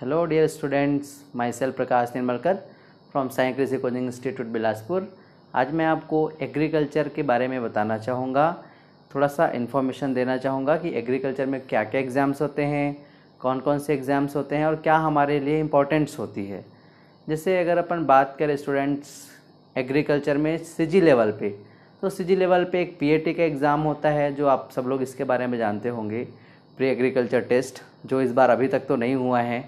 hello dear students myself Prakash Nirmalkar from Sai Krishi coaching institute Bilaspur आज मैं आपको एग्रीकल्चर के बारे में बताना चाहूँगा थोड़ा सा इन्फॉर्मेशन देना चाहूँगा कि एग्रीकल्चर में क्या क्या एग्ज़ाम्स होते हैं कौन कौन से एग्ज़ाम्स होते हैं और क्या हमारे लिए इम्पोर्टेंट्स होती है जैसे अगर अपन बात करें स्टूडेंट्स एग्रीकल्चर में सी लेवल पर तो सी लेवल पर एक पी का एग्ज़ाम होता है जो आप सब लोग इसके बारे में जानते होंगे प्री एग्रीकल्चर टेस्ट जो इस बार अभी तक तो नहीं हुआ है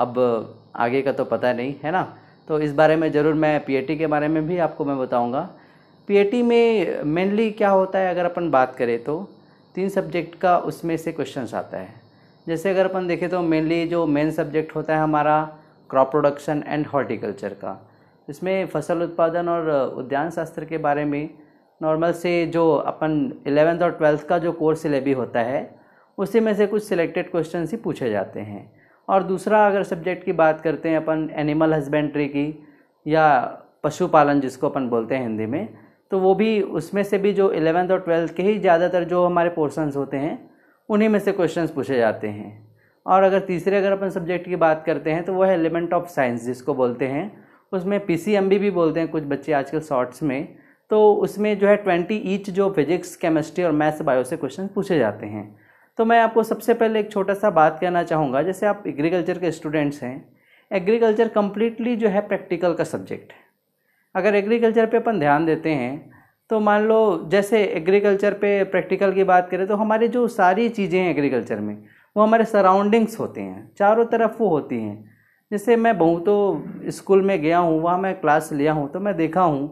अब आगे का तो पता नहीं है ना तो इस बारे में ज़रूर मैं पीएटी के बारे में भी आपको मैं बताऊंगा पीएटी में मेनली क्या होता है अगर अपन बात करें तो तीन सब्जेक्ट का उसमें से क्वेश्चन आता है जैसे अगर अपन देखें तो मेनली जो मेन सब्जेक्ट होता है हमारा क्रॉप प्रोडक्शन एंड हॉर्टिकल्चर का इसमें फसल उत्पादन और उद्यान शास्त्र के बारे में नॉर्मल से जो अपन एलेवेंथ और ट्वेल्थ का जो कोर्स सिलेबी होता है उसी में से कुछ सिलेक्टेड क्वेश्चन ही पूछे जाते हैं और दूसरा अगर सब्जेक्ट की बात करते हैं अपन एनिमल हस्बेंड्री की या पशुपालन जिसको अपन बोलते हैं हिंदी में तो वो भी उसमें से भी जो एलेवेंथ और ट्वेल्थ के ही ज़्यादातर जो हमारे पोर्शंस होते हैं उन्हीं में से क्वेश्चंस पूछे जाते हैं और अगर तीसरे अगर अपन सब्जेक्ट की बात करते हैं तो वो है एलिमेंट ऑफ साइंस जिसको बोलते हैं उसमें पी भी बोलते हैं कुछ बच्चे आजकल शॉर्ट्स में तो उसमें जो है ट्वेंटी ईच जो फिजिक्स केमिस्ट्री और मैथ्स बायो से क्वेश्चन पूछे जाते हैं तो मैं आपको सबसे पहले एक छोटा सा बात कहना चाहूँगा जैसे आप एग्रीकल्चर के स्टूडेंट्स हैं एग्रीकल्चर कम्प्लीटली जो है प्रैक्टिकल का सब्जेक्ट है अगर एग्रीकल्चर पे अपन ध्यान देते हैं तो मान लो जैसे एग्रीकल्चर पे प्रैक्टिकल की बात करें तो हमारे जो सारी चीज़ें हैं एग्रीकल्चर में वो हमारे सराउंडिंग्स होते हैं चारों तरफ वो होती हैं जैसे मैं बहुत तो स्कूल में गया हूँ वहाँ मैं क्लास लिया हूँ तो मैं देखा हूँ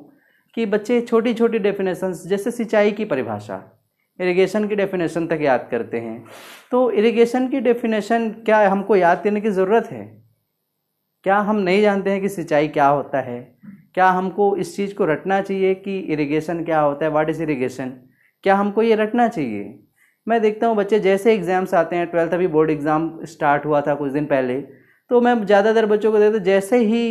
कि बच्चे छोटी छोटी डेफिनेशंस जैसे सिंचाई की परिभाषा इरिगेशन की डेफिनेशन तक याद करते हैं तो इरिगेशन की डेफिनेशन क्या हमको याद करने की ज़रूरत है क्या हम नहीं जानते हैं कि सिंचाई क्या होता है क्या हमको इस चीज़ को रटना चाहिए कि इरिगेशन क्या होता है वाट इज़ इरिगेशन क्या हमको ये रटना चाहिए मैं देखता हूँ बच्चे जैसे एग्ज़ाम्स आते हैं ट्वेल्थ अभी बोर्ड एग्ज़ाम स्टार्ट हुआ था कुछ दिन पहले तो मैं ज़्यादातर बच्चों को देखता जैसे ही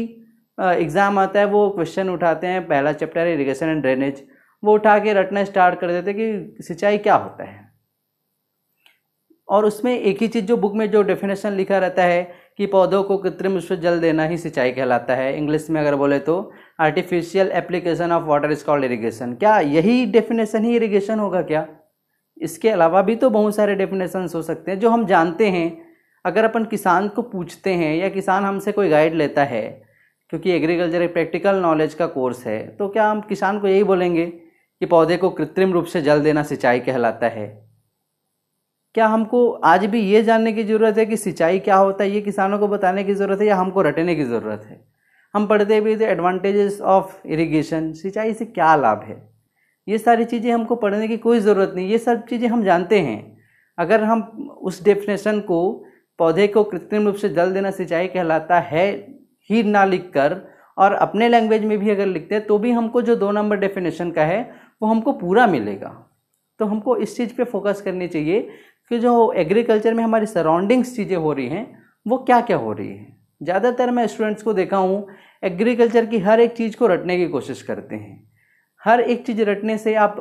एग्ज़ाम आता है वो क्वेश्चन उठाते हैं पहला चैप्टर है इरीगेशन एंड ड्रेनेज वो उठा के रटना स्टार्ट कर देते कि सिंचाई क्या होता है और उसमें एक ही चीज़ जो बुक में जो डेफिनेशन लिखा रहता है कि पौधों को कृत्रिम से जल देना ही सिंचाई कहलाता है इंग्लिश में अगर बोले तो artificial application of water is called irrigation क्या यही डेफिनेशन ही इरीगेशन होगा क्या इसके अलावा भी तो बहुत सारे डेफिनेशंस हो सकते हैं जो हम जानते हैं अगर अपन किसान को पूछते हैं या किसान हमसे कोई गाइड लेता है क्योंकि एग्रीकल्चर एक प्रैक्टिकल नॉलेज का कोर्स है तो क्या हम किसान को यही बोलेंगे कि पौधे को कृत्रिम रूप से जल देना सिंचाई कहलाता है क्या हमको आज भी ये जानने की ज़रूरत है कि सिंचाई क्या होता है ये किसानों को बताने की ज़रूरत है या हमको रटने की ज़रूरत है हम पढ़ते भी थे एडवांटेजेस ऑफ इरिगेशन सिंचाई से क्या लाभ है ये सारी चीज़ें हमको पढ़ने की कोई ज़रूरत नहीं ये सब चीज़ें हम जानते हैं अगर हम उस डेफिनेशन को पौधे को कृत्रिम रूप से जल देना सिंचाई कहलाता है ही ना लिख कर और अपने लैंग्वेज में भी अगर लिखते हैं तो भी हमको जो दो नंबर डेफिनेशन का है वो हमको पूरा मिलेगा तो हमको इस चीज़ पे फोकस करनी चाहिए कि जो एग्रीकल्चर में हमारी सराउंडिंग्स चीज़ें हो रही हैं वो क्या क्या हो रही है ज़्यादातर मैं स्टूडेंट्स को देखा हूँ एग्रीकल्चर की हर एक चीज़ को रटने की कोशिश करते हैं हर एक चीज़ रटने से आप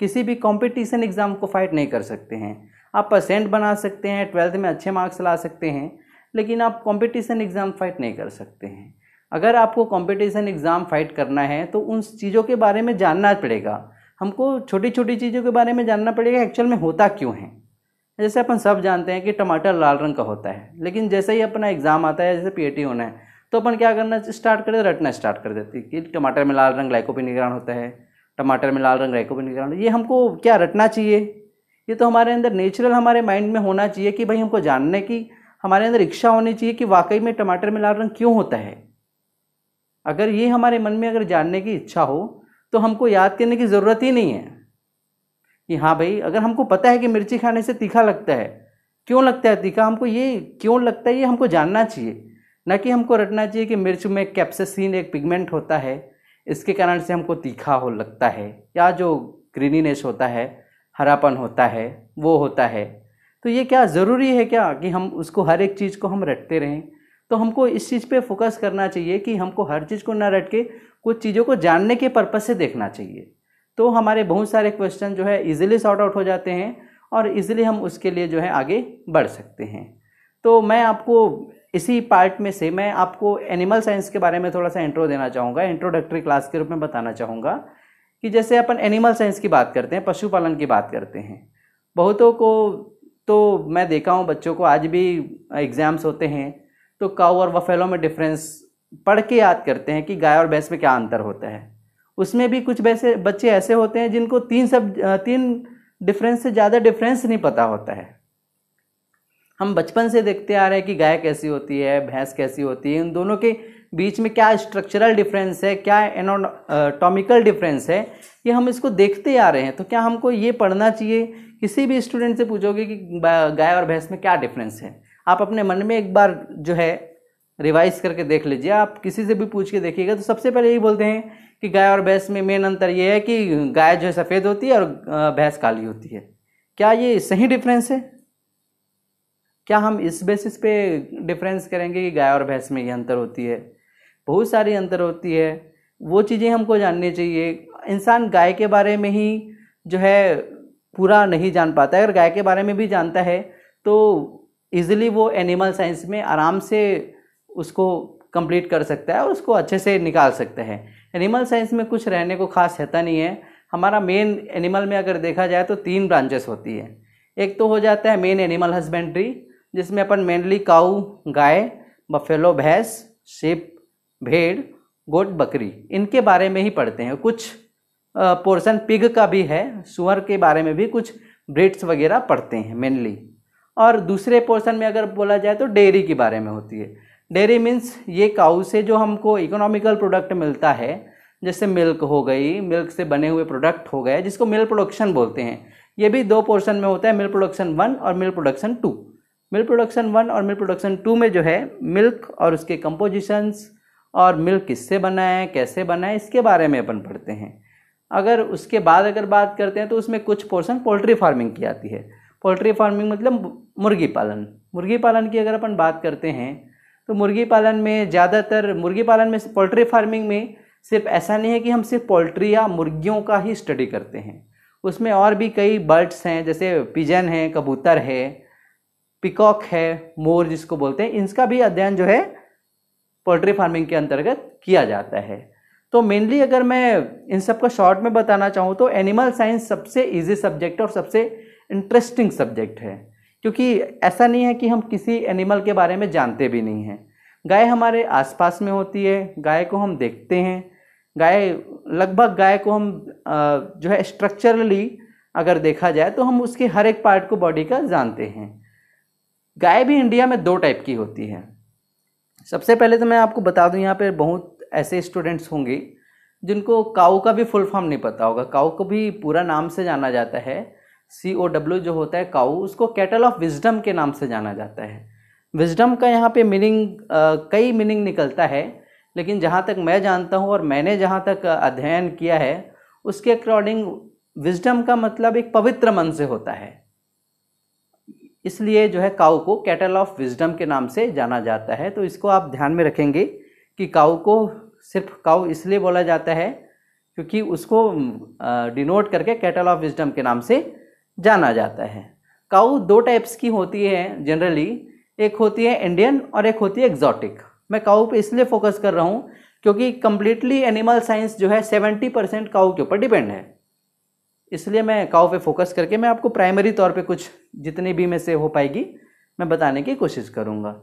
किसी भी कंपटीशन एग्ज़ाम को फाइट नहीं कर सकते हैं आप परसेंट बना सकते हैं ट्वेल्थ में अच्छे मार्क्स ला सकते हैं लेकिन आप कंपटीशन एग्ज़ाम फाइट नहीं कर सकते हैं अगर आपको कंपटीशन एग्ज़ाम फाइट करना है तो उन चीज़ों के बारे में जानना पड़ेगा हमको छोटी छोटी चीज़ों के बारे में जानना पड़ेगा एक्चुअल में होता क्यों है जैसे अपन सब जानते हैं कि टमाटर लाल रंग का होता है लेकिन जैसे ही अपना एग्ज़ाम आता है जैसे पी e होना है तो अपन क्या करना स्टार्ट करें रटना स्टार्ट कर देते कि टमाटर में लाल रंग निगरान होता है टमाटर में लाल रंग निगरान ये हमको क्या रटना चाहिए ये तो हमारे अंदर नेचुरल हमारे माइंड में होना चाहिए कि भाई हमको जानने की हमारे अंदर इच्छा होनी चाहिए कि वाकई में टमाटर में लाल रंग क्यों होता है अगर ये हमारे मन में अगर जानने की इच्छा हो तो हमको याद करने की ज़रूरत ही नहीं है कि हाँ भाई अगर हमको पता है कि मिर्ची खाने से तीखा लगता है क्यों लगता है तीखा हमको ये क्यों लगता है ये हमको जानना चाहिए ना कि हमको रटना चाहिए कि मिर्च में कैप्सिन एक पिगमेंट होता है इसके कारण से हमको तीखा हो लगता है या जो ग्रीनीनेस होता है हरापन होता है वो होता है तो ये क्या ज़रूरी है क्या कि हम उसको हर एक चीज़ को हम रटते रहें तो हमको इस चीज़ पे फोकस करना चाहिए कि हमको हर चीज़ को ना रट के कुछ चीज़ों को जानने के पर्पज़ से देखना चाहिए तो हमारे बहुत सारे क्वेश्चन जो है इजीली सॉर्ट आउट हो जाते हैं और इजीली हम उसके लिए जो है आगे बढ़ सकते हैं तो मैं आपको इसी पार्ट में से मैं आपको एनिमल साइंस के बारे में थोड़ा सा इंट्रो देना चाहूँगा इंट्रोडक्टरी क्लास के रूप में बताना चाहूँगा कि जैसे अपन एनिमल साइंस की बात करते हैं पशुपालन की बात करते हैं बहुतों को तो मैं देखा हूँ बच्चों को आज भी एग्ज़ाम्स होते हैं तो काऊ और वफेलों में डिफरेंस पढ़ के याद करते हैं कि गाय और भैंस में क्या अंतर होता है उसमें भी कुछ वैसे बच्चे ऐसे होते हैं जिनको तीन सब तीन डिफरेंस से ज़्यादा डिफरेंस नहीं पता होता है हम बचपन से देखते आ रहे हैं कि गाय कैसी होती है भैंस कैसी होती है इन दोनों के बीच में क्या स्ट्रक्चरल डिफरेंस है क्या एनाटॉमिकल डिफरेंस है ये हम इसको देखते आ रहे हैं तो क्या हमको ये पढ़ना चाहिए किसी भी स्टूडेंट से पूछोगे कि गाय और भैंस में क्या डिफरेंस है आप अपने मन में एक बार जो है रिवाइज करके देख लीजिए आप किसी से भी पूछ के देखिएगा तो सबसे पहले यही बोलते हैं कि गाय और भैंस में मेन अंतर ये है कि गाय जो है सफ़ेद होती है और भैंस काली होती है क्या ये सही डिफरेंस है क्या हम इस बेसिस पे डिफरेंस करेंगे कि गाय और भैंस में ये अंतर होती है बहुत सारी अंतर होती है वो चीज़ें हमको जाननी चाहिए इंसान गाय के बारे में ही जो है पूरा नहीं जान पाता अगर गाय के बारे में भी जानता है तो ईज़िली वो एनिमल साइंस में आराम से उसको कंप्लीट कर सकता है और उसको अच्छे से निकाल सकते हैं एनिमल साइंस में कुछ रहने को खास रहता नहीं है हमारा मेन एनिमल में अगर देखा जाए तो तीन ब्रांचेस होती है एक तो हो जाता है मेन एनिमल हस्बेंड्री जिसमें अपन मेनली काऊ गाय बफेलो भैंस शिप भेड़ गोट बकरी इनके बारे में ही पढ़ते हैं कुछ पोर्शन पिग का भी है सुअर के बारे में भी कुछ ब्रिड्स वगैरह पढ़ते हैं मेनली और दूसरे पोर्शन में अगर बोला जाए तो डेयरी के बारे में होती है डेयरी मीन्स ये काउ से जो हमको इकोनॉमिकल प्रोडक्ट मिलता है जैसे मिल्क हो गई मिल्क से बने हुए प्रोडक्ट हो गए जिसको मिल्क प्रोडक्शन बोलते हैं ये भी दो पोर्शन में होता है मिल्क प्रोडक्शन वन और milk production two milk production one और मिल्क प्रोडक्शन टू में जो है मिल्क और उसके कंपोजिशंस और मिल्क किससे बना है कैसे बना है इसके बारे में अपन पढ़ते हैं अगर उसके बाद अगर बात करते हैं तो उसमें कुछ पोर्शन पोल्ट्री फार्मिंग की आती है पोल्ट्री फार्मिंग मतलब मुर्गी पालन मुर्गी पालन की अगर अपन बात करते हैं तो मुर्गी पालन में ज़्यादातर मुर्गी पालन में पोल्ट्री फार्मिंग में सिर्फ ऐसा नहीं है कि हम सिर्फ पोल्ट्री या मुर्गियों का ही स्टडी करते हैं उसमें और भी कई बर्ड्स हैं जैसे पिजन है कबूतर है पिकॉक है मोर जिसको बोलते हैं इनका भी अध्ययन जो है पोल्ट्री फार्मिंग के अंतर्गत किया जाता है तो मेनली अगर मैं इन सब का शॉर्ट में बताना चाहूँ तो एनिमल साइंस सबसे इजी सब्जेक्ट और सबसे इंटरेस्टिंग सब्जेक्ट है क्योंकि ऐसा नहीं है कि हम किसी एनिमल के बारे में जानते भी नहीं हैं गाय हमारे आसपास में होती है गाय को हम देखते हैं गाय लगभग गाय को हम जो है स्ट्रक्चरली अगर देखा जाए तो हम उसके हर एक पार्ट को बॉडी का जानते हैं गाय भी इंडिया में दो टाइप की होती है सबसे पहले तो मैं आपको बता दूं यहाँ पर बहुत ऐसे स्टूडेंट्स होंगे जिनको काऊ का भी फुल फॉर्म नहीं पता होगा काऊ को भी पूरा नाम से जाना जाता है सी ओ डब्ल्यू जो होता है काऊ उसको कैटल ऑफ विजडम के नाम से जाना जाता है विजडम का यहाँ पे मीनिंग कई मीनिंग निकलता है लेकिन जहाँ तक मैं जानता हूँ और मैंने जहाँ तक अध्ययन किया है उसके अकॉर्डिंग विजडम का मतलब एक पवित्र मन से होता है इसलिए जो है काऊ को कैटल ऑफ विजडम के नाम से जाना जाता है तो इसको आप ध्यान में रखेंगे कि काऊ को सिर्फ काऊ इसलिए बोला जाता है क्योंकि उसको डिनोट करके कैटल ऑफ विजडम के नाम से जाना जाता है काऊ दो टाइप्स की होती है जनरली एक होती है इंडियन और एक होती है एग्जॉटिक मैं काऊ पे इसलिए फोकस कर रहा हूँ क्योंकि कम्प्लीटली एनिमल साइंस जो है सेवेंटी परसेंट काऊ के ऊपर डिपेंड है इसलिए मैं काऊ पे फोकस करके मैं आपको प्राइमरी तौर पे कुछ जितनी भी में से हो पाएगी मैं बताने की कोशिश करूँगा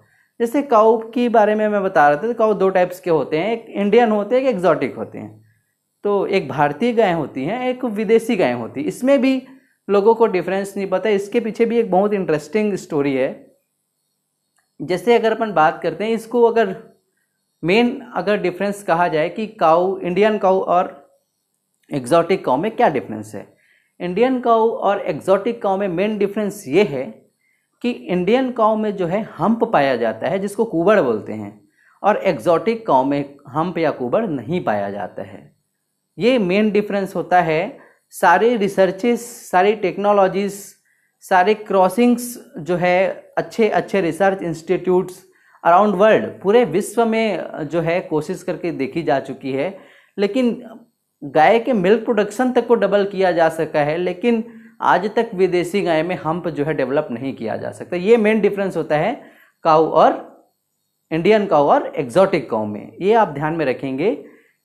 जैसे काऊ के बारे में मैं बता रहा था तो काऊ दो टाइप्स के होते हैं एक इंडियन होते हैं एक एग्जॉटिक होते हैं तो एक भारतीय गाय होती हैं एक विदेशी गाय होती है इसमें भी लोगों को डिफरेंस नहीं पता इसके पीछे भी एक बहुत इंटरेस्टिंग स्टोरी है जैसे अगर अपन बात करते हैं इसको अगर मेन अगर डिफरेंस कहा जाए कि काऊ इंडियन काऊ और एग्जॉटिक काउ में क्या डिफरेंस है इंडियन काऊ और एग्जॉटिक काउ में मेन डिफरेंस ये है कि इंडियन काऊ में जो है हम्प पाया जाता है जिसको कुबड़ बोलते हैं और एग्जॉटिक काउ में हम्प या कुबड़ नहीं पाया जाता है ये मेन डिफरेंस होता है सारे रिसर्चेस सारे टेक्नोलॉजीज़ सारे क्रॉसिंग्स जो है अच्छे अच्छे रिसर्च इंस्टीट्यूट्स अराउंड वर्ल्ड पूरे विश्व में जो है कोशिश करके देखी जा चुकी है लेकिन गाय के मिल्क प्रोडक्शन तक को डबल किया जा सका है लेकिन आज तक विदेशी गाय में हम्प जो है डेवलप नहीं किया जा सकता ये मेन डिफरेंस होता है काऊ और इंडियन काऊ और एग्जॉटिक काऊ में ये आप ध्यान में रखेंगे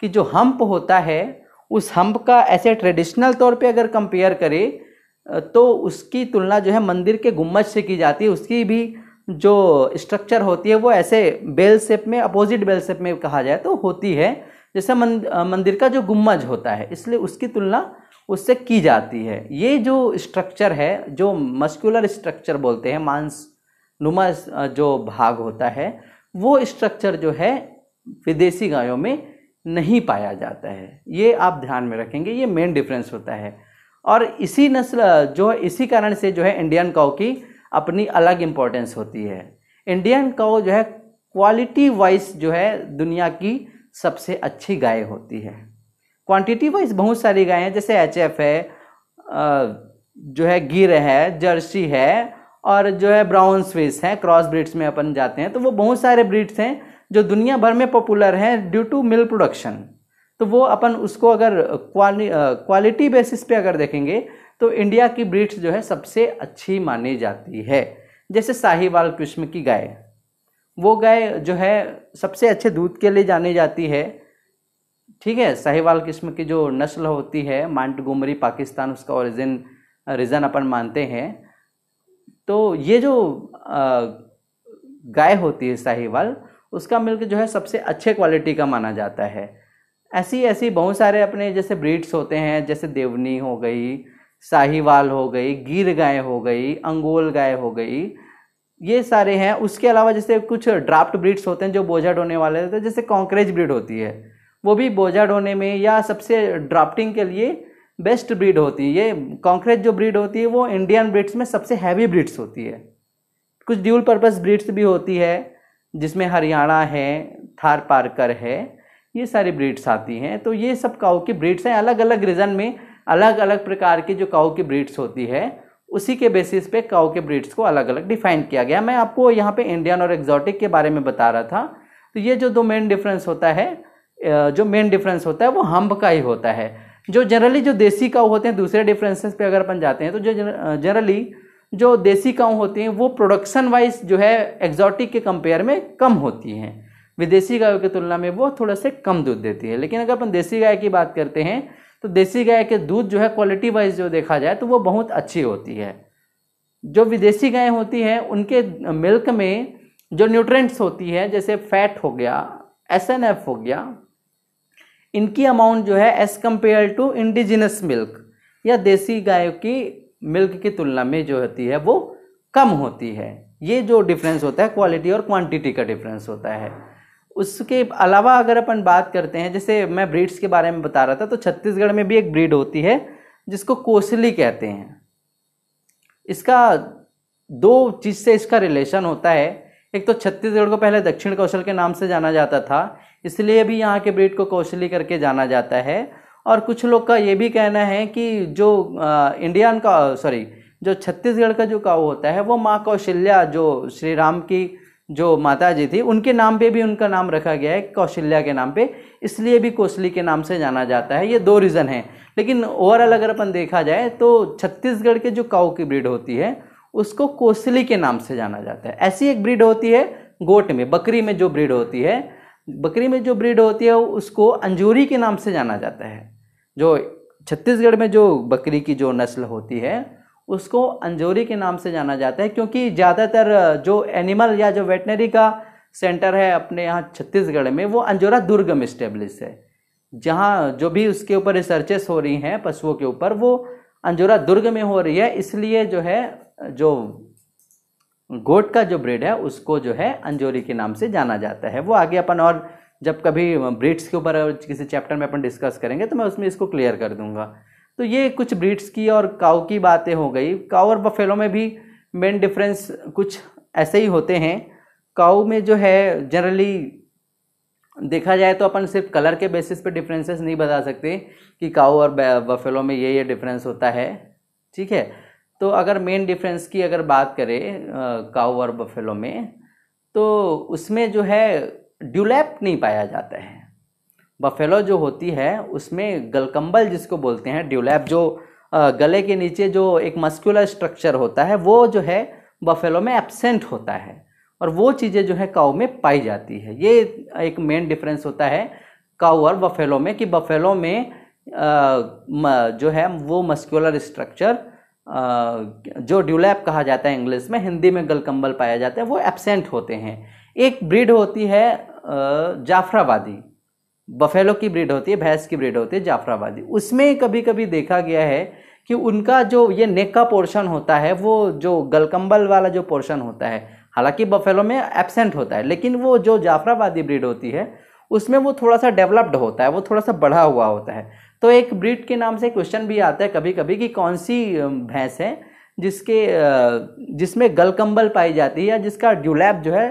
कि जो हम्प होता है उस हम्प का ऐसे ट्रेडिशनल तौर पे अगर कंपेयर करें तो उसकी तुलना जो है मंदिर के गुम्बज से की जाती है उसकी भी जो स्ट्रक्चर होती है वो ऐसे बेल शेप में अपोजिट बेल शेप में कहा जाए तो होती है जैसे मंदिर का जो गुम्बज होता है इसलिए उसकी तुलना उससे की जाती है ये जो स्ट्रक्चर है जो मस्कुलर स्ट्रक्चर बोलते हैं मांस नुमा जो भाग होता है वो स्ट्रक्चर जो है विदेशी गायों में नहीं पाया जाता है ये आप ध्यान में रखेंगे ये मेन डिफरेंस होता है और इसी नस्ल जो इसी कारण से जो है इंडियन काउ की अपनी अलग इम्पोर्टेंस होती है इंडियन काउ जो है क्वालिटी वाइज जो है दुनिया की सबसे अच्छी गाय होती है क्वांटिटी वाइज बहुत सारी गाय हैं जैसे एच एफ है जो है गिर है जर्सी है और जो है ब्राउन स्विस है क्रॉस ब्रीड्स में अपन जाते हैं तो वो बहुत सारे ब्रीड्स हैं जो दुनिया भर में पॉपुलर हैं ड्यू टू मिल्क प्रोडक्शन तो वो अपन उसको अगर क्वालि क्वालिटी बेसिस पे अगर देखेंगे तो इंडिया की ब्रीड्स जो है सबसे अच्छी मानी जाती है जैसे साहिवाल किस्म की गाय वो गाय जो है सबसे अच्छे दूध के लिए जानी जाती है ठीक है साहिवाल किस्म की जो नस्ल होती है गुमरी पाकिस्तान उसका ओरिजिन रीज़न अपन मानते हैं तो ये जो गाय होती है साहिवाल उसका मिल्क जो है सबसे अच्छे क्वालिटी का माना जाता है ऐसी ऐसी बहुत सारे अपने जैसे ब्रीड्स होते हैं जैसे देवनी हो गई साहिवाल हो गई गिर गाय हो गई अंगोल गाय हो गई ये सारे हैं उसके अलावा जैसे कुछ ड्राफ्ट ब्रीड्स होते हैं जो बोझा ढोने वाले होते हैं जैसे कॉन्क्रेज ब्रीड होती है वो भी बोझा ढोने में या सबसे ड्राफ्टिंग के लिए बेस्ट ब्रीड होती है ये कॉन्क्रेज जो ब्रीड होती है वो इंडियन ब्रीड्स में सबसे हैवी ब्रीड्स होती है कुछ ड्यूल पर्पस ब्रीड्स भी होती है जिसमें हरियाणा है थार पारकर है ये सारी ब्रीड्स आती हैं तो ये सब काऊ की ब्रीड्स हैं अलग अलग रीजन में अलग अलग प्रकार की जो काऊ की ब्रीड्स होती है उसी के बेसिस पे काऊ के ब्रीड्स को अलग अलग डिफाइन किया गया मैं आपको यहाँ पे इंडियन और एग्जॉटिक के बारे में बता रहा था तो ये जो दो मेन डिफरेंस होता है जो मेन डिफरेंस होता है वो हम्ब का ही होता है जो जनरली जो देसी काऊ होते हैं दूसरे डिफरेंसेस पे अगर अपन जाते हैं तो जो जनरली जो देसी काऊ होती हैं वो प्रोडक्शन वाइज जो है एग्जॉटिक के कंपेयर में कम होती हैं विदेशी गायों की तुलना में वो थोड़ा से कम दूध देती है लेकिन अगर अपन देसी गाय की बात करते हैं तो देसी गाय के दूध जो है क्वालिटी वाइज जो देखा जाए तो वो बहुत अच्छी होती है जो विदेशी गायें होती हैं उनके मिल्क में जो न्यूट्रेंट्स होती है जैसे फैट हो गया एस एन एफ हो गया इनकी अमाउंट जो है as compare to indigenous milk या देसी गायों की मिल्क की तुलना में जो होती है वो कम होती है ये जो डिफरेंस होता है क्वालिटी और क्वांटिटी का डिफरेंस होता है उसके अलावा अगर अपन बात करते हैं जैसे मैं ब्रीड्स के बारे में बता रहा था तो छत्तीसगढ़ में भी एक ब्रीड होती है जिसको कोसली कहते हैं इसका दो चीज़ से इसका रिलेशन होता है एक तो छत्तीसगढ़ को पहले दक्षिण कौशल के नाम से जाना जाता था इसलिए भी यहाँ के ब्रीड को कौशली करके जाना जाता है और कुछ लोग का ये भी कहना है कि जो इंडियन का सॉरी जो छत्तीसगढ़ का जो काऊ होता है वो माँ कौशल्या जो श्री राम की जो माता जी थी उनके नाम पे भी उनका नाम रखा गया है कौशल्या के नाम पे इसलिए भी कोसली के नाम से जाना जाता है ये दो रीज़न हैं लेकिन ओवरऑल अगर अपन देखा जाए तो छत्तीसगढ़ के जो काऊ की ब्रीड होती है उसको कोसली के नाम से जाना जाता है ऐसी एक ब्रीड होती है गोट में बकरी में जो ब्रीड होती है बकरी में जो ब्रीड होती है उसको अंजूरी के नाम से जाना जाता है जो छत्तीसगढ़ में जो बकरी की जो नस्ल होती है उसको अंजोरी के नाम से जाना जाता है क्योंकि ज़्यादातर जो एनिमल या जो वेटनरी का सेंटर है अपने यहाँ छत्तीसगढ़ में वो अंजोरा दुर्ग में स्टेब्लिश है जहाँ जो भी उसके ऊपर रिसर्चेस हो रही हैं पशुओं के ऊपर वो अंजोरा दुर्ग में हो रही है इसलिए जो है जो गोट का जो ब्रीड है उसको जो है अंजोरी के नाम से जाना जाता है वो आगे अपन और जब कभी ब्रीड्स के ऊपर किसी चैप्टर में अपन डिस्कस करेंगे तो मैं उसमें इसको क्लियर कर दूंगा तो ये कुछ ब्रीड्स की और काऊ की बातें हो गई काऊ और बफेलो में भी मेन डिफरेंस कुछ ऐसे ही होते हैं काऊ में जो है जनरली देखा जाए तो अपन सिर्फ कलर के बेसिस पे डिफरेंसेस नहीं बता सकते कि काऊ और बफेलो में ये ये डिफरेंस होता है ठीक है तो अगर मेन डिफरेंस की अगर बात करें काऊ और बफेलो में तो उसमें जो है ड्यूलैप नहीं पाया जाता है बफेलो जो होती है उसमें गलकम्बल जिसको बोलते हैं ड्यूलैप जो गले के नीचे जो एक मस्कुलर स्ट्रक्चर होता है वो जो है बफेलो में एबसेंट होता है और वो चीज़ें जो है काऊ में पाई जाती है ये एक मेन डिफरेंस होता है काऊ और बफेलो में कि बफेलो में जो है वो मस्कुलर स्ट्रक्चर जो ड्यूलैप कहा जाता है इंग्लिश में हिंदी में गलकम्बल पाया जाता है वो एबसेंट होते हैं एक ब्रीड होती है जाफराबादी बफेलो की ब्रीड होती है भैंस की ब्रीड होती है जाफराबादी उसमें कभी कभी देखा गया है कि उनका जो ये नेक का पोर्शन होता है वो जो गलकम्बल वाला जो पोर्शन होता है हालांकि बफेलो में एबसेंट होता है लेकिन वो जो जाफराबादी ब्रीड होती है उसमें वो थोड़ा सा डेवलप्ड होता है वो थोड़ा सा बढ़ा हुआ होता है तो एक ब्रीड के नाम से क्वेश्चन भी आता है कभी कभी कि कौन सी भैंस है जिसके जिसमें गलकम्बल पाई जाती है या जिसका ड्यूलैप जो है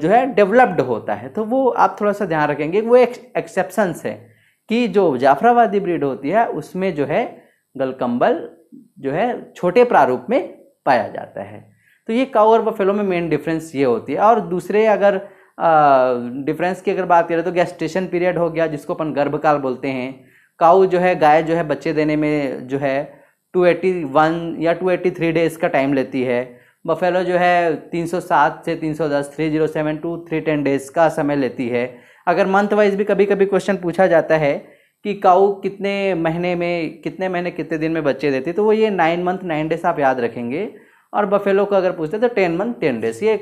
जो है डेवलप्ड होता है तो वो आप थोड़ा सा ध्यान रखेंगे वो एक एक्सेप्शंस है कि जो जाफराबादी ब्रीड होती है उसमें जो है गलकम्बल जो है छोटे प्रारूप में पाया जाता है तो ये काउ और बफेलो में मेन डिफरेंस ये होती है और दूसरे अगर डिफरेंस की अगर बात करें तो गैस्ट्रेशन पीरियड हो गया जिसको अपन गर्भकाल बोलते हैं काऊ जो है गाय जो है बच्चे देने में जो है 281 या 283 डेज का टाइम लेती है बफेलो जो है 307 से 310 307 टू 310 डेज का समय लेती है अगर मंथ वाइज भी कभी कभी क्वेश्चन पूछा जाता है कि काऊ कितने महीने में कितने महीने कितने दिन में बच्चे देती तो वो ये नाइन मंथ नाइन डेज आप याद रखेंगे और बफेलो को अगर पूछते तो टेन मंथ टेन डेज ये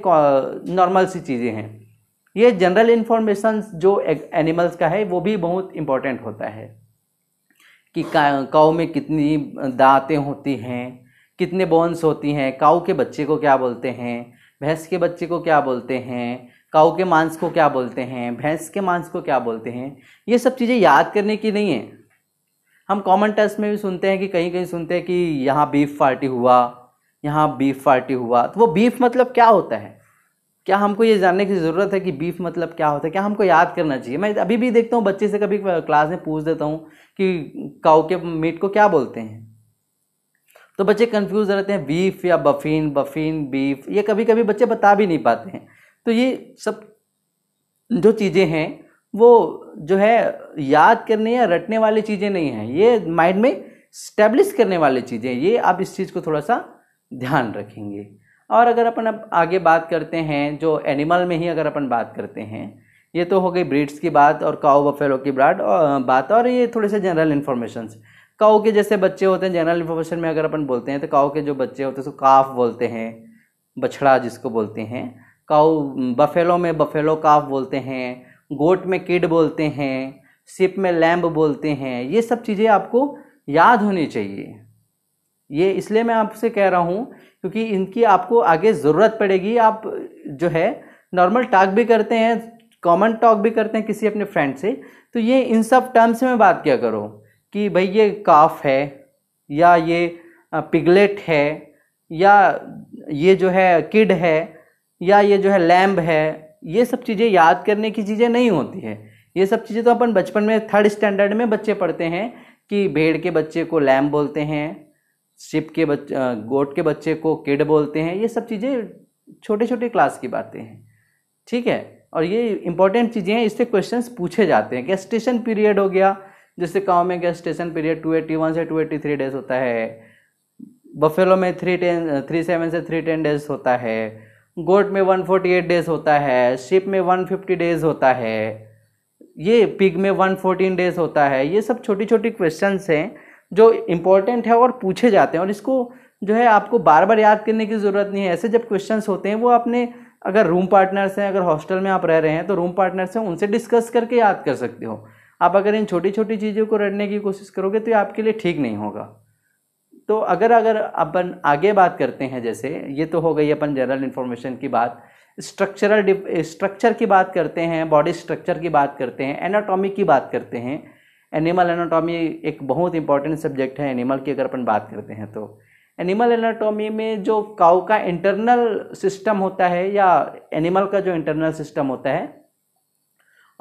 नॉर्मल सी चीज़ें हैं ये जनरल इन्फॉर्मेशन जो एनिमल्स का है वो भी बहुत इंपॉर्टेंट होता है कि काऊ में कितनी दांतें होती हैं कितने बोन्स होती हैं काऊ के बच्चे को क्या बोलते हैं भैंस के बच्चे को क्या बोलते हैं काऊ के मांस को क्या बोलते हैं भैंस के मांस को क्या बोलते हैं ये सब चीज़ें याद करने की नहीं है हम कॉमन टेस्ट में भी सुनते हैं कि कहीं कहीं सुनते हैं कि यहाँ बीफ पार्टी हुआ यहाँ बीफ पार्टी हुआ तो वो बीफ मतलब क्या होता है क्या हमको ये जानने की ज़रूरत है कि बीफ मतलब क्या होता है क्या हमको याद करना चाहिए मैं अभी भी देखता हूँ बच्चे से कभी क्लास में पूछ देता हूँ कि काऊ के मीट को क्या बोलते हैं तो बच्चे कंफ्यूज रहते हैं बीफ या बफीन बफीन बीफ ये कभी कभी बच्चे बता भी नहीं पाते हैं तो ये सब जो चीज़ें हैं वो जो है याद करने या रटने वाली चीज़ें नहीं हैं ये माइंड में स्टेब्लिश करने वाली चीज़ें ये आप इस चीज़ को थोड़ा सा ध्यान रखेंगे और अगर अपन अब आगे बात करते हैं जो एनिमल में ही अगर अपन बात करते हैं ये तो हो गई ब्रीड्स की बात और काओ बफेलो की ब्राड बात और ये थोड़े से जनरल इन्फॉर्मेशन काओ के जैसे बच्चे होते हैं जनरल इन्फॉर्मेशन में अगर अपन बोलते हैं तो काओ के जो बच्चे होते हैं उसको काफ बोलते हैं बछड़ा जिसको बोलते हैं काओ बफेलो में बफेलो काफ बोलते हैं गोट में किड बोलते हैं सिप में लैम्ब बोलते हैं ये सब चीज़ें आपको याद होनी चाहिए ये इसलिए मैं आपसे कह रहा हूँ क्योंकि इनकी आपको आगे ज़रूरत पड़ेगी आप जो है नॉर्मल टॉक भी करते हैं कॉमन टॉक भी करते हैं किसी अपने फ्रेंड से तो ये इन सब टर्म्स में बात क्या करो कि भाई ये काफ है या ये पिगलेट है या ये जो है किड है या ये जो है लैम्ब है ये सब चीज़ें याद करने की चीज़ें नहीं होती है ये सब चीज़ें तो अपन बचपन में थर्ड स्टैंडर्ड में बच्चे पढ़ते हैं कि भेड़ के बच्चे को लैम्ब बोलते हैं शिप के बच्चे गोट के बच्चे को किड बोलते हैं ये सब चीज़ें छोटे छोटे क्लास की बातें हैं ठीक है और ये इंपॉर्टेंट चीज़ें हैं इससे क्वेश्चंस पूछे जाते हैं गेस्टेशन पीरियड हो गया जैसे काउ में gestation period two eighty one से टू एटी थ्री डेज होता है बफेलो में थ्री टेन थ्री सेवन से थ्री टेन डेज होता है गोट में वन फोर्टी एट डेज होता है शिप में वन फिफ्टी डेज होता है ये पिग में वन फोर्टीन डेज होता है ये सब छोटी छोटी क्वेश्चंस हैं जो इम्पोर्टेंट है और पूछे जाते हैं और इसको जो है आपको बार बार याद करने की ज़रूरत नहीं है ऐसे जब क्वेश्चंस होते हैं वो अपने अगर रूम पार्टनर्स हैं अगर हॉस्टल में आप रह रहे हैं तो रूम पार्टनर्स हैं उनसे डिस्कस करके याद कर सकते हो आप अगर इन छोटी छोटी चीज़ों को रटने की कोशिश करोगे तो ये आपके लिए ठीक नहीं होगा तो अगर अगर अपन आगे बात करते हैं जैसे ये तो हो गई अपन जनरल इन्फॉर्मेशन की बात स्ट्रक्चरल स्ट्रक्चर की बात करते हैं बॉडी स्ट्रक्चर की बात करते हैं एनाटॉमी की बात करते हैं एनिमल एनाटॉमी एक बहुत इंपॉर्टेंट सब्जेक्ट है एनिमल की अगर अपन बात करते हैं तो एनिमल एनाटॉमी में जो काउ का इंटरनल सिस्टम होता है या एनिमल का जो इंटरनल सिस्टम होता है